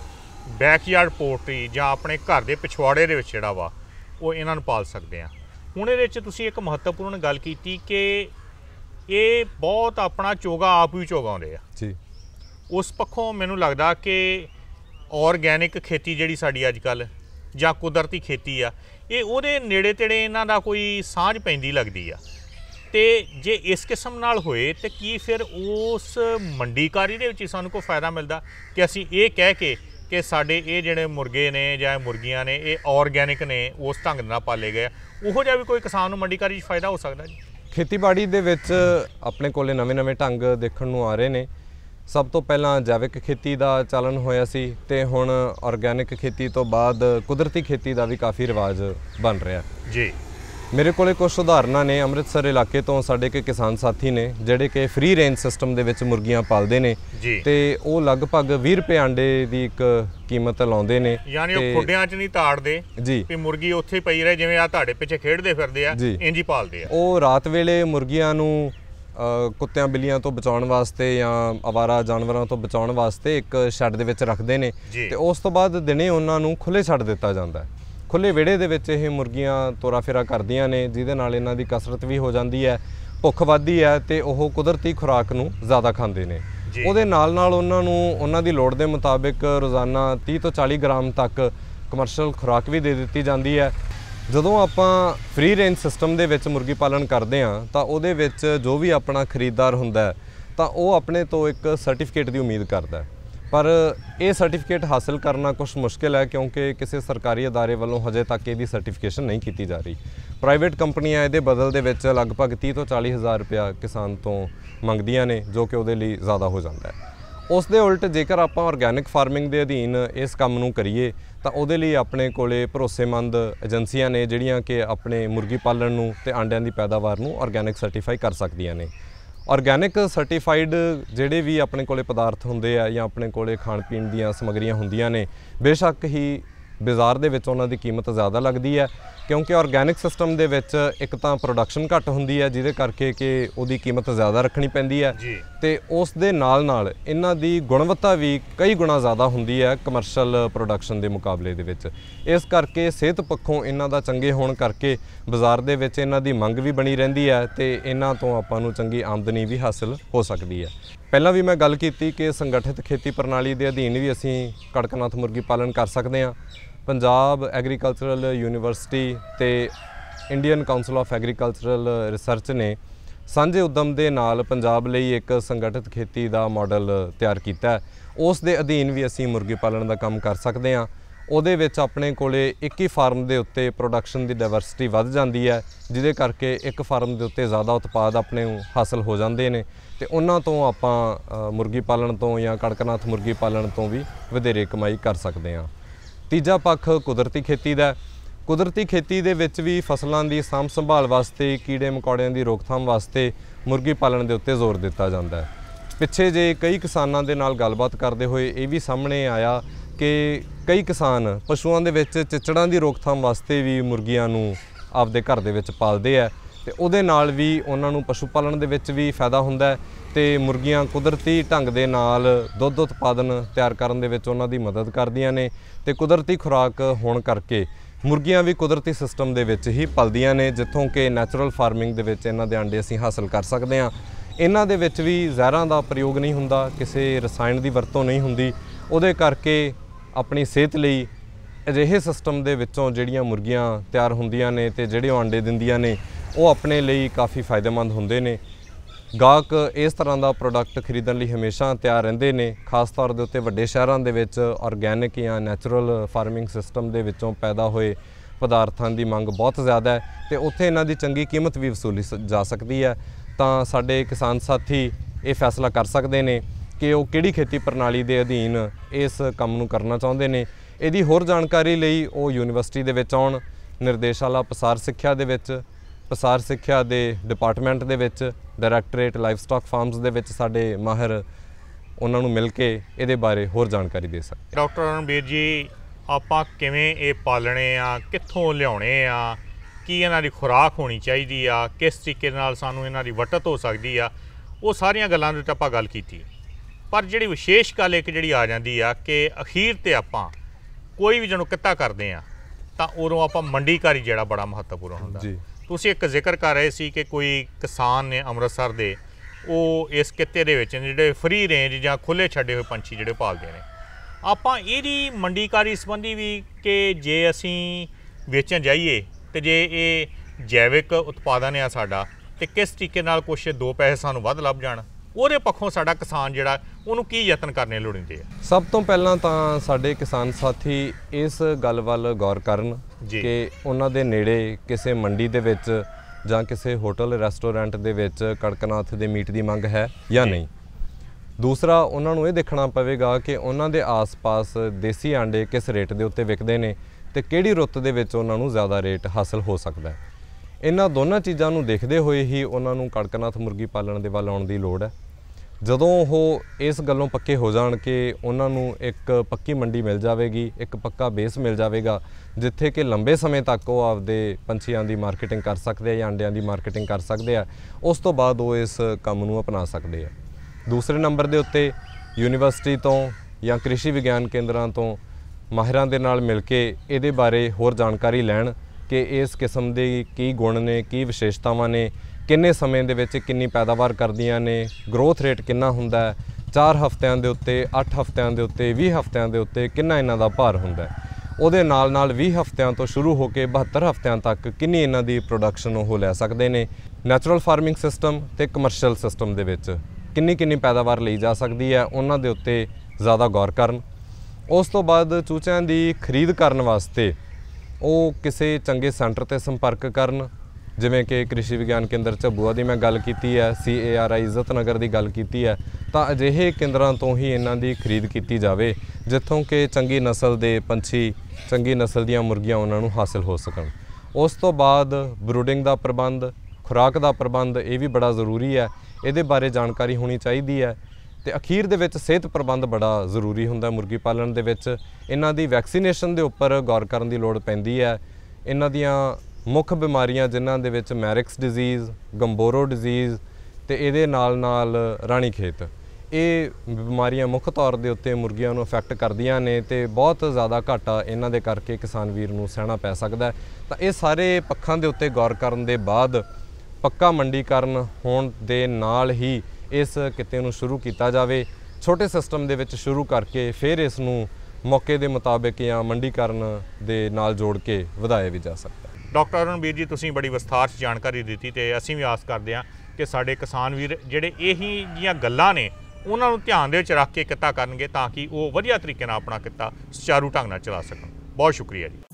ਬੈਕਯਾਰਡ ਪੋਰਟਰੀ ਜਾਂ ਆਪਣੇ ਘਰ ਦੇ ਪਿਛਵਾੜੇ ਦੇ ਵਿੱਚ ਜਿਹੜਾ ਵਾ ਉਹ ਇਹਨਾਂ ਨੂੰ ਪਾਲ ਸਕਦੇ ਆ ਹੁਣ ਇਹਦੇ ਵਿੱਚ ਤੁਸੀਂ ਇੱਕ ਮਹੱਤਵਪੂਰਨ ਗੱਲ ਕੀਤੀ ਕਿ ਇਹ ਬਹੁਤ ਆਪਣਾ ਚੋਗਾ ਆਪ ਹੀ ਚੋਗਾਉਂਦੇ ਆ ਜੀ ਉਸ ਪੱਖੋਂ ਮੈਨੂੰ ਲੱਗਦਾ ਕਿ ਆਰਗੈਨਿਕ ਖੇਤੀ ਜਿਹੜੀ ਸਾਡੀ ਅੱਜ ਕੱਲ ਜਾਂ ਕੁਦਰਤੀ ਖੇਤੀ ਆ ਇਹ ਉਹਦੇ ਨੇੜੇ ਤੇੜੇ ਇਹਨਾਂ ਦਾ ਕੋਈ ਸਾਂਝ ਪੈਂਦੀ ਲੱਗਦੀ ਆ ਤੇ ਜੇ ਇਸ ਕਿਸਮ ਨਾਲ ਹੋਏ ਤੇ ਕੀ ਫਿਰ ਉਸ ਮੰਡੀਕਾਰੀ ਦੇ ਵਿੱਚ ਹੀ ਸਾਨੂੰ ਕੋਈ ਫਾਇਦਾ ਮਿਲਦਾ ਕਿ ਅਸੀਂ ਇਹ ਕਹਿ ਕੇ ਕਿ ਸਾਡੇ ਇਹ ਜਿਹੜੇ ਮੁਰਗੇ ਨੇ ਜਾਂ ਮੁਰਗੀਆਂ ਨੇ ਇਹ ਆਰਗੈਨਿਕ ਨੇ ਉਸ ਢੰਗ ਨਾਲ ਪਾਲੇ ਗਏ ਉਹੋ ਜਿਹਾ ਵੀ ਕੋਈ ਕਿਸਾਨ ਨੂੰ ਮੰਡੀਕਾਰੀ 'ਚ ਫਾਇਦਾ ਹੋ ਸਕਦਾ ਜੀ ਖੇਤੀਬਾੜੀ ਦੇ ਵਿੱਚ ਆਪਣੇ ਕੋਲੇ ਨਵੇਂ-ਨਵੇਂ ਢੰਗ ਦੇਖਣ ਨੂੰ ਆ ਰਹੇ ਨੇ ਸਭ ਤੋਂ ਪਹਿਲਾਂ ਜੈਵਿਕ ਖੇਤੀ ਦਾ ਚਲਨ ਹੋਇਆ ਸੀ ਤੇ ਹੁਣ ਆਰਗੈਨਿਕ ਖੇਤੀ ਤੋਂ ਬਾਅਦ ਕੁਦਰਤੀ ਖੇਤੀ ਦਾ ਵੀ ਕਾਫੀ ਰਿਵਾਜ ਬਣ ਰਿਹਾ ਜੀ ਮੇਰੇ ਕੋਲੇ ਕੁਝ ਉਦਾਹਰਨਾਂ ਨੇ ਅੰਮ੍ਰਿਤਸਰ ਇਲਾਕੇ ਤੋਂ ਸਾਡੇ ਕੇ ਕਿਸਾਨ ਸਾਥੀ ਨੇ ਜਿਹੜੇ ਕਿ ਫ੍ਰੀ ਰੇਂਜ ਸਿਸਟਮ ਦੇ ਵਿੱਚ ਮੁਰਗੀਆਂ ਪਾਲਦੇ ਨੇ ਤੇ ਉਹ ਲਗਭਗ 20 ਰੁਪਏ ਆਂਡੇ ਦੀ ਇੱਕ ਕੀਮਤ ਲਾਉਂਦੇ ਨੇ ਯਾਨੀ ਉਹ ਖੁੱਡਿਆਂ 'ਚ ਨਹੀਂ ਤਾੜਦੇ ਵੀ ਮੁਰਗੀ ਉੱਥੇ ਪਈ ਰਹੇ ਜਿਵੇਂ ਆ ਤੁਹਾਡੇ ਪਿੱਛੇ ਖੇਡਦੇ ਫਿਰਦੇ ਆ ਇੰਜ ਹੀ ਪਾਲਦੇ ਆ ਉਹ ਰਾਤ ਵੇਲੇ ਮੁਰਗੀਆਂ ਨੂੰ ਕੁੱਤਿਆਂ ਬਿੱਲੀਆਂ ਤੋਂ ਬਚਾਉਣ ਵਾਸਤੇ ਜਾਂ ਆਵਾਰਾ ਜਾਨਵਰਾਂ ਤੋਂ ਬਚਾਉਣ ਵਾਸਤੇ ਇੱਕ ਸ਼ੈੱਡ ਦੇ ਵਿੱਚ ਰੱਖਦੇ ਨੇ ਤੇ ਉਸ ਤੋਂ ਬਾਅਦ ਦਿਨੇ ਉਹਨਾਂ ਨੂੰ ਖੁੱਲੇ ਛੱਡ ਦਿੱਤਾ ਜਾਂਦਾ ਹੈ ਖੁੱਲੇ ਵਿੜੇ ਦੇ ਵਿੱਚ ਇਹ ਮੁਰਗੀਆਂ ਤੋਰਾ ਫੇਰਾ ਕਰਦੀਆਂ ਨੇ ਜਿਹਦੇ ਨਾਲ ਇਹਨਾਂ ਦੀ ਕਸਰਤ ਵੀ ਹੋ ਜਾਂਦੀ ਹੈ ਭੁੱਖ ਵਧਦੀ ਹੈ ਤੇ ਉਹ ਕੁਦਰਤੀ ਖੁਰਾਕ ਨੂੰ ਜ਼ਿਆਦਾ ਖਾਂਦੇ ਨੇ ਉਹਦੇ ਨਾਲ ਨਾਲ ਉਹਨਾਂ ਨੂੰ ਉਹਨਾਂ ਦੀ ਲੋੜ ਦੇ ਮੁਤਾਬਿਕ ਰੋਜ਼ਾਨਾ 30 ਤੋਂ 40 ਗ੍ਰਾਮ ਤੱਕ ਕਮਰਸ਼ੀਅਲ ਖੁਰਾਕ ਵੀ ਦੇ ਦਿੱਤੀ ਜਾਂਦੀ ਹੈ ਜਦੋਂ ਆਪਾਂ ਫ੍ਰੀ ਰੇਂਜ ਸਿਸਟਮ ਦੇ ਵਿੱਚ ਮੁਰਗੀ ਪਾਲਣ ਕਰਦੇ ਆ ਤਾਂ ਉਹਦੇ ਵਿੱਚ ਜੋ ਵੀ ਆਪਣਾ ਖਰੀਦਦਾਰ ਹੁੰਦਾ ਤਾਂ ਉਹ ਆਪਣੇ ਤੋਂ ਇੱਕ ਸਰਟੀਫਿਕੇਟ ਦੀ ਉਮੀਦ ਕਰਦਾ ਪਰ ਇਹ ਸਰਟੀਫਿਕੇਟ ਹਾਸਲ ਕਰਨਾ ਕੁਝ ਮੁਸ਼ਕਲ ਹੈ ਕਿਉਂਕਿ ਕਿਸੇ ਸਰਕਾਰੀ ادارے ਵੱਲੋਂ ਹਜੇ ਤੱਕ ਇਹਦੀ ਸਰਟੀਫਿਕੇਸ਼ਨ ਨਹੀਂ ਕੀਤੀ ਜਾ ਰਹੀ ਪ੍ਰਾਈਵੇਟ ਕੰਪਨੀਆਂ ਇਹਦੇ ਬਦਲ ਦੇ ਵਿੱਚ ਲਗਭਗ 30 ਤੋਂ 40 ਹਜ਼ਾਰ ਰੁਪਇਆ ਕਿਸਾਨ ਤੋਂ ਮੰਗਦੀਆਂ ਨੇ ਜੋ ਕਿ ਉਹਦੇ ਲਈ ਜ਼ਿਆਦਾ ਹੋ ਜਾਂਦਾ ਹੈ ਉਸ ਦੇ ਉਲਟ ਜੇਕਰ ਆਪਾਂ ਆਰਗੈਨਿਕ ਫਾਰਮਿੰਗ ਦੇ ਅਧੀਨ ਇਸ ਕੰਮ ਨੂੰ ਕਰੀਏ ਤਾਂ ਉਹਦੇ ਲਈ ਆਪਣੇ ਕੋਲੇ ਭਰੋਸੇਮੰਦ ਏਜੰਸੀਆਂ ਨੇ ਜਿਹੜੀਆਂ ਕਿ ਆਪਣੇ ਮੁਰਗੀ ਪਾਲਣ ਨੂੰ ਤੇ ਆਂਡਿਆਂ ਦੀ ਪੈਦਾਵਾਰ ਨੂੰ ਆਰਗੈਨਿਕ ਸਰਟੀਫਾਈ ਕਰ ਸਕਦੀਆਂ ਨੇ ਆਰਗੈਨਿਕ ਸਰਟੀਫਾਈਡ ਜਿਹੜੇ ਵੀ ਆਪਣੇ ਕੋਲੇ ਪਦਾਰਥ ਹੁੰਦੇ ਆ ਜਾਂ ਆਪਣੇ ਕੋਲੇ ਖਾਣ ਪੀਣ ਦੀਆਂ ਸਮਗਰੀਆਂ ਹੁੰਦੀਆਂ ਨੇ ਬੇਸ਼ੱਕ ਹੀ ਬਾਜ਼ਾਰ ਦੇ ਵਿੱਚ ਉਹਨਾਂ ਦੀ ਕੀਮਤ ਜ਼ਿਆਦਾ ਲੱਗਦੀ ਹੈ ਕਿਉਂਕਿ ਆਰਗੈਨਿਕ ਸਿਸਟਮ ਦੇ ਵਿੱਚ ਇੱਕ ਤਾਂ ਪ੍ਰੋਡਕਸ਼ਨ ਘੱਟ ਹੁੰਦੀ ਹੈ ਜਿਹਦੇ ਕਰਕੇ ਕਿ ਉਹਦੀ ਕੀਮਤ ਜ਼ਿਆਦਾ ਰੱਖਣੀ ਪੈਂਦੀ ਹੈ ਤੇ ਉਸ ਦੇ ਨਾਲ ਨਾਲ ਇਹਨਾਂ ਦੀ ਗੁਣਵੱਤਾ ਵੀ ਕਈ ਗੁਣਾ ਜ਼ਿਆਦਾ ਹੁੰਦੀ ਹੈ ਕਮਰਸ਼ੀਅਲ ਪ੍ਰੋਡਕਸ਼ਨ ਦੇ ਮੁਕਾਬਲੇ ਦੇ ਵਿੱਚ ਇਸ ਕਰਕੇ ਸਿਹਤ ਪੱਖੋਂ ਇਹਨਾਂ ਦਾ ਚੰਗੇ ਹੋਣ ਕਰਕੇ ਬਾਜ਼ਾਰ ਦੇ ਵਿੱਚ ਇਹਨਾਂ ਦੀ ਮੰਗ ਵੀ ਬਣੀ ਰਹਿੰਦੀ ਹੈ ਤੇ ਇਹਨਾਂ ਤੋਂ ਆਪਾਂ ਨੂੰ ਚੰਗੀ ਆਮਦਨੀ ਵੀ ਹਾਸਲ ਹੋ ਸਕਦੀ ਹੈ ਪਹਿਲਾਂ ਵੀ ਮੈਂ ਗੱਲ ਕੀਤੀ ਕਿ ਸੰਗਠਿਤ ਖੇਤੀ ਪ੍ਰਣਾਲੀ ਦੇ ਅਧੀਨ ਵੀ ਅਸੀਂ ਕੜਕਨਾਥ ਮੁਰਗੀ ਪਾਲਣ ਕਰ ਸਕਦੇ ਹਾਂ ਪੰਜਾਬ ਐਗਰੀਕਲਚਰਲ ਯੂਨੀਵਰਸਿਟੀ ਤੇ Indian Council of Agricultural Research ਨੇ ਸਾਂਝੇ ਉਦਮ ਦੇ ਨਾਲ ਪੰਜਾਬ ਲਈ ਇੱਕ ਸੰਗਠਿਤ ਖੇਤੀ ਦਾ ਮਾਡਲ ਤਿਆਰ ਕੀਤਾ ਉਸ ਦੇ ਅਧੀਨ ਵੀ ਅਸੀਂ ਮੁਰਗੀ ਪਾਲਣ ਦਾ ਕੰਮ ਕਰ ਸਕਦੇ ਹਾਂ ਉਹਦੇ ਵਿੱਚ ਆਪਣੇ ਕੋਲੇ ਇੱਕ ਹੀ ਫਾਰਮ ਦੇ ਉੱਤੇ ਪ੍ਰੋਡਕਸ਼ਨ ਦੀ ਡਾਈਵਰਸਿਟੀ ਵੱਧ ਜਾਂਦੀ ਹੈ ਜਿਹਦੇ ਕਰਕੇ ਇੱਕ ਫਾਰਮ ਦੇ ਉੱਤੇ ਜ਼ਿਆਦਾ ਉਤਪਾਦ ਆਪਣੇ ਨੂੰ ਹਾਸਲ ਹੋ ਜਾਂਦੇ ਨੇ ਤੇ ਉਹਨਾਂ ਤੋਂ ਆਪਾਂ ਮੁਰਗੀ ਪਾਲਣ ਤੋਂ ਜਾਂ ਕੜਕਨਾਥ ਮੁਰਗੀ ਪਾਲਣ ਤੋਂ ਵੀ ਵਧੇਰੇ ਕਮਾਈ ਕਰ ਸਕਦੇ ਹਾਂ ਤੀਜਾ ਪੱਖ ਕੁਦਰਤੀ ਖੇਤੀ ਦਾ ਕੁਦਰਤੀ ਖੇਤੀ ਦੇ ਵਿੱਚ ਵੀ ਫਸਲਾਂ ਦੀ ਸਾਂਭ ਸੰਭਾਲ ਵਾਸਤੇ ਕੀੜੇ ਮਕੌੜਿਆਂ ਦੀ ਰੋਕਥਾਮ ਵਾਸਤੇ ਮੁਰਗੀ ਪਾਲਣ ਦੇ ਉੱਤੇ ਜ਼ੋਰ ਦਿੱਤਾ ਜਾਂਦਾ ਹੈ ਪਿੱਛੇ ਜੇ ਕਈ ਕਿਸਾਨਾਂ ਦੇ ਨਾਲ ਗੱਲਬਾਤ ਕਰਦੇ ਹੋਏ ਇਹ ਵੀ ਸਾਹਮਣੇ ਆਇਆ ਕਿ ਕਈ ਕਿਸਾਨ ਪਸ਼ੂਆਂ ਦੇ ਵਿੱਚ ਚਿਚੜਾਂ ਦੀ ਰੋਕਥਾਮ ਵਾਸਤੇ ਵੀ ਮੁਰਗੀਆਂ ਨੂੰ ਆਪਦੇ ਘਰ ਦੇ ਵਿੱਚ ਪਾਲਦੇ ਆ ਤੇ ਉਹਦੇ ਨਾਲ ਵੀ ਉਹਨਾਂ ਨੂੰ ਪਸ਼ੂ ਪਾਲਣ ਦੇ ਵਿੱਚ ਵੀ ਫਾਇਦਾ ਹੁੰਦਾ ਤੇ ਮੁਰਗੀਆਂ ਕੁਦਰਤੀ ਢੰਗ ਦੇ ਨਾਲ ਦੁੱਧ ਉਤਪਾਦਨ ਤਿਆਰ ਕਰਨ ਦੇ ਵਿੱਚ ਉਹਨਾਂ ਦੀ ਮਦਦ ਕਰਦੀਆਂ ਨੇ ਤੇ ਕੁਦਰਤੀ ਖੁਰਾਕ ਹੋਣ ਕਰਕੇ ਮੁਰਗੀਆਂ ਵੀ ਕੁਦਰਤੀ ਸਿਸਟਮ ਦੇ ਵਿੱਚ ਹੀ ਪਲਦੀਆਂ ਨੇ ਜਿੱਥੋਂ ਕਿ ਨੈਚੁਰਲ ਫਾਰਮਿੰਗ ਦੇ ਵਿੱਚ ਇਹਨਾਂ ਦੇ ਅੰਡੇ ਅਸੀਂ ਹਾਸਲ ਕਰ ਸਕਦੇ ਹਾਂ ਇਹਨਾਂ ਦੇ ਵਿੱਚ ਵੀ ਜ਼ਹਿਰਾਂ ਦਾ ਪ੍ਰਯੋਗ ਨਹੀਂ ਹੁੰਦਾ ਕਿਸੇ ਰਸਾਇਣ ਦੀ ਵਰਤੋਂ ਨਹੀਂ ਹੁੰਦੀ ਉਹਦੇ ਕਰਕੇ ਆਪਣੀ ਸਿਹਤ ਲਈ ਅਜਿਹੇ ਸਿਸਟਮ ਦੇ ਵਿੱਚੋਂ ਜਿਹੜੀਆਂ ਮੁਰਗੀਆਂ ਤਿਆਰ ਹੁੰਦੀਆਂ ਨੇ ਤੇ ਜਿਹੜੇ ਆਂਡੇ ਦਿੰਦੀਆਂ ਨੇ ਉਹ ਆਪਣੇ ਲਈ ਕਾਫੀ ਫਾਇਦੇਮੰਦ ਹੁੰਦੇ ਨੇ ਗਾਹਕ ਇਸ ਤਰ੍ਹਾਂ ਦਾ ਪ੍ਰੋਡਕਟ ਖਰੀਦਣ ਲਈ ਹਮੇਸ਼ਾ ਤਿਆਰ ਰਹਿੰਦੇ ਨੇ ਖਾਸ ਤੌਰ ਦੇ ਉੱਤੇ ਵੱਡੇ ਸ਼ਹਿਰਾਂ ਦੇ ਵਿੱਚ ਆਰਗੈਨਿਕ ਜਾਂ ਨੇਚਰਲ ਫਾਰਮਿੰਗ ਸਿਸਟਮ ਦੇ ਵਿੱਚੋਂ ਪੈਦਾ ਹੋਏ ਪਦਾਰਥਾਂ ਦੀ ਮੰਗ ਬਹੁਤ ਜ਼ਿਆਦਾ ਹੈ ਤੇ ਉੱਥੇ ਇਹਨਾਂ ਦੀ ਚੰਗੀ ਕੀਮਤ ਵੀ ਵਸੂਲੀ ਜਾ ਸਕਦੀ ਹੈ ਤਾਂ ਸਾਡੇ ਕਿਸਾਨ ਸਾਥੀ ਇਹ ਫੈਸਲਾ ਕਰ ਸਕਦੇ ਨੇ ਕਿ ਉਹ ਕਿਹੜੀ ਖੇਤੀ ਪ੍ਰਣਾਲੀ ਦੇ ਅਧੀਨ ਇਸ ਕੰਮ ਨੂੰ ਕਰਨਾ ਚਾਹੁੰਦੇ ਨੇ ਇਹਦੀ ਹੋਰ ਜਾਣਕਾਰੀ ਲਈ ਉਹ ਯੂਨੀਵਰਸਿਟੀ ਦੇ ਵਿੱਚ ਆਉਣ ਨਿਰਦੇਸ਼ਾਲਾ ਪਸਾਰ ਸਿੱਖਿਆ ਦੇ ਵਿੱਚ ਪਸਾਰ ਸਿੱਖਿਆ ਦੇ ਡਿਪਾਰਟਮੈਂਟ ਦੇ ਵਿੱਚ ਡਾਇਰੈਕਟੋਰੇਟ ਲਾਈਵਸਟਾਕ ਫਾਰਮਸ ਦੇ ਵਿੱਚ ਸਾਡੇ ਮਾਹਰ ਉਹਨਾਂ ਨੂੰ ਮਿਲ ਕੇ ਇਹਦੇ ਬਾਰੇ ਹੋਰ ਜਾਣਕਾਰੀ ਦੇ ਸਕਦੇ ਡਾਕਟਰ ਰਣਬੀਰ ਜੀ ਆਪਾਂ ਕਿਵੇਂ ਇਹ ਪਾਲਣੇ ਆ ਕਿੱਥੋਂ ਲਿਆਉਣੇ ਆ ਕੀ ਇਹਨਾਂ ਦੀ ਖੁਰਾਕ ਹੋਣੀ ਚਾਹੀਦੀ ਆ ਕਿਸ ਤਰੀਕੇ ਨਾਲ ਸਾਨੂੰ ਇਹਨਾਂ ਦੀ ਵਟਤ ਹੋ ਸਕਦੀ ਆ ਉਹ ਸਾਰੀਆਂ ਗੱਲਾਂ ਦੇ ਉੱਤੇ ਆਪਾਂ ਗੱਲ ਕੀਤੀ ਪਰ ਜਿਹੜੀ ਵਿਸ਼ੇਸ਼ ਗੱਲ ਇੱਕ ਜਿਹੜੀ ਆ ਜਾਂਦੀ ਆ ਕਿ ਅਖੀਰ ਤੇ ਆਪਾਂ ਕੋਈ ਵੀ ਜਣੋ ਕਿੱਤਾ ਕਰਦੇ ਆ ਤਾਂ ਉਦੋਂ ਆਪਾਂ ਮੰਡੀਕਾਰੀ ਜਿਹੜਾ ਬੜਾ ਮਹੱਤਵਪੂਰਨ ਹੁੰਦਾ ਜੀ ਤੁਸੀਂ ਇੱਕ ਜ਼ਿਕਰ ਕਰ ਰਹੇ ਸੀ ਕਿ ਕੋਈ ਕਿਸਾਨ ਨੇ ਅੰਮ੍ਰਿਤਸਰ ਦੇ ਉਹ ਇਸ ਕਿੱਤੇ ਦੇ ਵਿੱਚ ਜਿਹੜੇ ਫ੍ਰੀ ਰੇਂਜ ਜਾਂ ਖੁੱਲੇ ਛੱਡੇ ਹੋਏ ਪੰਛੀ ਜਿਹੜੇ ਪਾਲਦੇ ਨੇ ਆਪਾਂ ਇਹਦੀ ਮੰਡੀਕਾਰੀ ਸੰਬੰਧੀ ਵੀ ਕਿ ਜੇ ਅਸੀਂ ਵੇਚਣ ਜਾਈਏ ਤੇ ਜੇ ਇਹ ਜੈਵਿਕ ਉਤਪਾਦਨ ਆ ਸਾਡਾ ਤੇ ਕਿਸ ਤਰੀਕੇ ਨਾਲ ਕੁਝ ਦੋ ਪੈਸੇ ਸਾਨੂੰ ਵੱਧ ਲੱਭ ਜਾਣ ਉਹਦੇ ਪੱਖੋਂ ਸਾਡਾ ਕਿਸਾਨ ਜਿਹੜਾ ਉਹਨੂੰ ਕੀ ਯਤਨ ਕਰਨੇ ਲੋੜੀਂਦੇ ਆ ਸਭ ਤੋਂ ਪਹਿਲਾਂ ਤਾਂ ਸਾਡੇ ਕਿਸਾਨ ਸਾਥੀ ਇਸ ਗੱਲ ਵੱਲ ਗੌਰ ਕਰਨ ਕਿ ਉਹਨਾਂ ਦੇ ਨੇੜੇ ਕਿਸੇ ਮੰਡੀ ਦੇ ਵਿੱਚ ਜਾਂ ਕਿਸੇ ਹੋਟਲ ਰੈਸਟੋਰੈਂਟ ਦੇ ਵਿੱਚ ਕੜਕਨਾਥ ਦੇ ਮੀਟ ਦੀ ਮੰਗ ਹੈ ਜਾਂ ਨਹੀਂ ਦੂਸਰਾ ਉਹਨਾਂ ਨੂੰ ਇਹ ਦੇਖਣਾ ਪਵੇਗਾ ਕਿ ਉਹਨਾਂ ਦੇ ਆਸ-ਪਾਸ ਦੇਸੀ ਆਂਡੇ ਕਿਸ ਰੇਟ ਦੇ ਉੱਤੇ ਵਿਕਦੇ ਨੇ ਤੇ ਕਿਹੜੀ ਰੁੱਤ ਦੇ ਵਿੱਚ ਉਹਨਾਂ ਨੂੰ ਜ਼ਿਆਦਾ ਰੇਟ ਹਾਸਲ ਹੋ ਸਕਦਾ ਹੈ ਇਹਨਾਂ ਦੋਨਾਂ ਚੀਜ਼ਾਂ ਨੂੰ ਦੇਖਦੇ ਹੋਏ ਹੀ ਉਹਨਾਂ ਨੂੰ ਕੜਕਨਾਥ ਮੁਰਗੀ ਪਾਲਣ ਦੇ ਵੱਲ ਆਉਣ ਦੀ ਲੋੜ ਹੈ ਜਦੋਂ ਉਹ ਇਸ ਗੱਲੋਂ ਪੱਕੇ ਹੋ ਜਾਣ ਕਿ ਉਹਨਾਂ ਨੂੰ ਇੱਕ ਪੱਕੀ ਮੰਡੀ ਮਿਲ ਜਾਵੇਗੀ ਇੱਕ ਪੱਕਾ ਬੇਸ ਮਿਲ ਜਾਵੇਗਾ ਜਿੱਥੇ ਕਿ ਲੰਬੇ ਸਮੇਂ ਤੱਕ ਉਹ ਆਪਦੇ ਪੰਛੀਆਂ ਦੀ ਮਾਰਕੀਟਿੰਗ ਕਰ ਸਕਦੇ ਆ ਜਾਂ ਅੰਡਿਆਂ ਦੀ ਮਾਰਕੀਟਿੰਗ ਕਰ ਸਕਦੇ ਆ ਉਸ ਤੋਂ ਬਾਅਦ ਉਹ ਇਸ ਕੰਮ ਨੂੰ ਅਪਣਾ ਸਕਦੇ ਆ ਦੂਸਰੇ ਨੰਬਰ ਦੇ ਉੱਤੇ ਯੂਨੀਵਰਸਿਟੀ ਤੋਂ ਜਾਂ ਕ੍ਰਿਸ਼ੀ ਵਿਗਿਆਨ ਕੇਂਦਰਾਂ ਤੋਂ ਮਾਹਿਰਾਂ ਦੇ ਨਾਲ ਮਿਲ ਕੇ ਇਹਦੇ ਬਾਰੇ ਹੋਰ ਜਾਣਕਾਰੀ ਲੈਣ ਕਿ ਇਸ ਕਿਸਮ ਦੇ ਕੀ ਗੁਣ ਨੇ ਕੀ ਵਿਸ਼ੇਸ਼ਤਾਵਾਂ ਨੇ ਕਿੰਨੇ ਸਮੇਂ ਦੇ ਵਿੱਚ ਕਿੰਨੀ ਪੈਦਾਵਾਰ ਕਰਦੀਆਂ ਨੇ ਗਰੋਥ ਰੇਟ ਕਿੰਨਾ ਹੁੰਦਾ ਹੈ 4 ਹਫ਼ਤਿਆਂ ਦੇ ਉੱਤੇ 8 ਹਫ਼ਤਿਆਂ ਦੇ ਉੱਤੇ 20 ਹਫ਼ਤਿਆਂ ਦੇ ਉੱਤੇ ਕਿੰਨਾ ਇਹਨਾਂ ਦਾ ਭਾਰ ਹੁੰਦਾ ਹੈ ਉਹਦੇ ਨਾਲ ਨਾਲ 20 ਹਫ਼ਤਿਆਂ ਤੋਂ ਸ਼ੁਰੂ ਹੋ ਕੇ 72 ਹਫ਼ਤਿਆਂ ਤੱਕ ਕਿੰਨੀ ਇਹਨਾਂ ਦੀ ਪ੍ਰੋਡਕਸ਼ਨ ਉਹ ਲੈ ਸਕਦੇ ਨੇ ਨੈਚੁਰਲ ਫਾਰਮਿੰਗ ਸਿਸਟਮ ਤੇ ਕਮਰਸ਼ੀਅਲ ਸਿਸਟਮ ਦੇ ਵਿੱਚ ਕਿੰਨੀ ਕਿੰਨੀ ਪੈਦਾਵਾਰ ਲਈ ਜਾ ਸਕਦੀ ਹੈ ਉਹਨਾਂ ਦੇ ਉੱਤੇ ਜ਼ਿਆਦਾ ਗੌਰ ਕਰਨ ਉਸ ਤੋਂ ਬਾਅਦ ਚੂਚਿਆਂ ਦੀ ਖਰੀਦ ਕਰਨ ਵਾਸਤੇ ਉਹ ਕਿਸੇ ਚੰਗੇ ਸੈਂਟਰ ਤੇ ਸੰਪਰਕ ਕਰਨ ਜਿਵੇਂ ਕਿ ਕ੍ਰਿਸ਼ੀ ਵਿਗਿਆਨ ਕੇਂਦਰ ਬੂਆ ਦੀ ਮੈਂ ਗੱਲ ਕੀਤੀ ਹੈ ਸੀਏਆਰਆਈ ਇੱਜ਼ਤ ਨਗਰ ਦੀ ਗੱਲ ਕੀਤੀ ਹੈ ਤਾਂ ਅਜਿਹੇ ਕੇਂਦਰਾਂ ਤੋਂ ਹੀ ਇਹਨਾਂ ਦੀ ਖਰੀਦ ਕੀਤੀ ਜਾਵੇ ਜਿੱਥੋਂ ਕਿ ਚੰਗੀ ਨਸਲ ਦੇ ਪੰਛੀ ਚੰਗੀ ਨਸਲ ਦੀਆਂ ਮੁਰਗੀਆਂ ਉਹਨਾਂ ਨੂੰ ਹਾਸਲ ਹੋ ਸਕਣ ਉਸ ਤੋਂ ਬਾਅਦ ਬਰੂਡਿੰਗ ਦਾ ਪ੍ਰਬੰਧ ਖੁਰਾਕ ਦਾ ਪ੍ਰਬੰਧ ਇਹ ਵੀ ਬੜਾ ਜ਼ਰੂਰੀ ਹੈ ਇਹਦੇ ਬਾਰੇ ਜਾਣਕਾਰੀ ਹੋਣੀ ਚਾਹੀਦੀ ਹੈ ਤੇ ਅਖੀਰ ਦੇ ਵਿੱਚ ਸਿਹਤ ਪ੍ਰਬੰਧ ਬੜਾ ਜ਼ਰੂਰੀ ਹੁੰਦਾ ਮੁਰਗੀ ਪਾਲਣ ਦੇ ਵਿੱਚ ਇਹਨਾਂ ਦੀ ਵੈਕਸੀਨੇਸ਼ਨ ਦੇ ਉੱਪਰ ਗੌਰ ਕਰਨ ਦੀ ਲੋੜ ਪੈਂਦੀ ਹੈ ਇਹਨਾਂ ਦੀਆਂ ਮੁੱਖ ਬਿਮਾਰੀਆਂ ਜਿਨ੍ਹਾਂ ਦੇ ਵਿੱਚ ਮੈਰਿਕਸ ਡਿਜ਼ੀਜ਼ ਗੰਬੋਰੋ ਡਿਜ਼ੀਜ਼ ਤੇ ਇਹਦੇ ਨਾਲ ਨਾਲ ਰਾਣੀ ਖੇਤ ਇਹ ਬਿਮਾਰੀਆਂ ਮੁੱਖ ਤੌਰ ਦੇ ਉੱਤੇ ਮੁਰਗੀਆਂ ਨੂੰ ਅਫੈਕਟ ਕਰਦੀਆਂ ਨੇ ਤੇ ਬਹੁਤ ਜ਼ਿਆਦਾ ਘਾਟਾ ਇਹਨਾਂ ਦੇ ਕਰਕੇ ਕਿਸਾਨ ਵੀਰ ਨੂੰ ਸਹਿਣਾ ਪੈ ਸਕਦਾ ਹੈ ਤਾਂ ਇਹ ਸਾਰੇ ਪੱਖਾਂ ਦੇ ਉੱਤੇ ਗੌਰ ਕਰਨ ਦੇ ਬਾਅਦ ਪੱਕਾ ਮੰਡੀਕਰਨ ਹੋਣ ਦੇ ਨਾਲ ਹੀ ਇਸ ਕਿਤੇ ਨੂੰ ਸ਼ੁਰੂ ਕੀਤਾ ਜਾਵੇ ਛੋਟੇ ਸਿਸਟਮ ਦੇ ਵਿੱਚ ਸ਼ੁਰੂ ਕਰਕੇ ਫਿਰ ਇਸ ਨੂੰ ਮੌਕੇ ਦੇ ਮੁਤਾਬਕ ਜਾਂ ਮੰਡੀਕਰਨ ਦੇ ਨਾਲ ਜੋੜ ਕੇ ਵਧਾਇਆ ਵੀ ਜਾ ਸਕਦਾ ਡਾਕਟਰ ਅਰਨਵੀਰ ਜੀ ਤੁਸੀਂ ਬੜੀ ਵਿਸਥਾਰ ਚ ਜਾਣਕਾਰੀ ਦਿੱਤੀ ਤੇ ਅਸੀਂ ਵੀ ਆਸ ਕਰਦੇ ਹਾਂ ਕਿ ਸਾਡੇ ਕਿਸਾਨ ਵੀਰ ਜਿਹੜੇ ਇਹੀ ਜੀਆਂ ਗੱਲਾਂ ਨੇ ਉਹਨਾਂ ਨੂੰ ਧਿਆਨ ਦੇ ਵਿੱਚ ਰੱਖ ਕੇ ਕਿੱਤਾ ਕਰਨਗੇ ਤਾਂ ਕਿ ਉਹ ਵਧੀਆ ਤਰੀਕੇ ਨਾਲ ਆਪਣਾ ਕਿੱਤਾ ਸੁਚਾਰੂ ਢੰਗ ਨਾਲ ਚਲਾ ਸਕਣ ਬਹੁਤ ਸ਼ੁਕਰੀਆ ਜੀ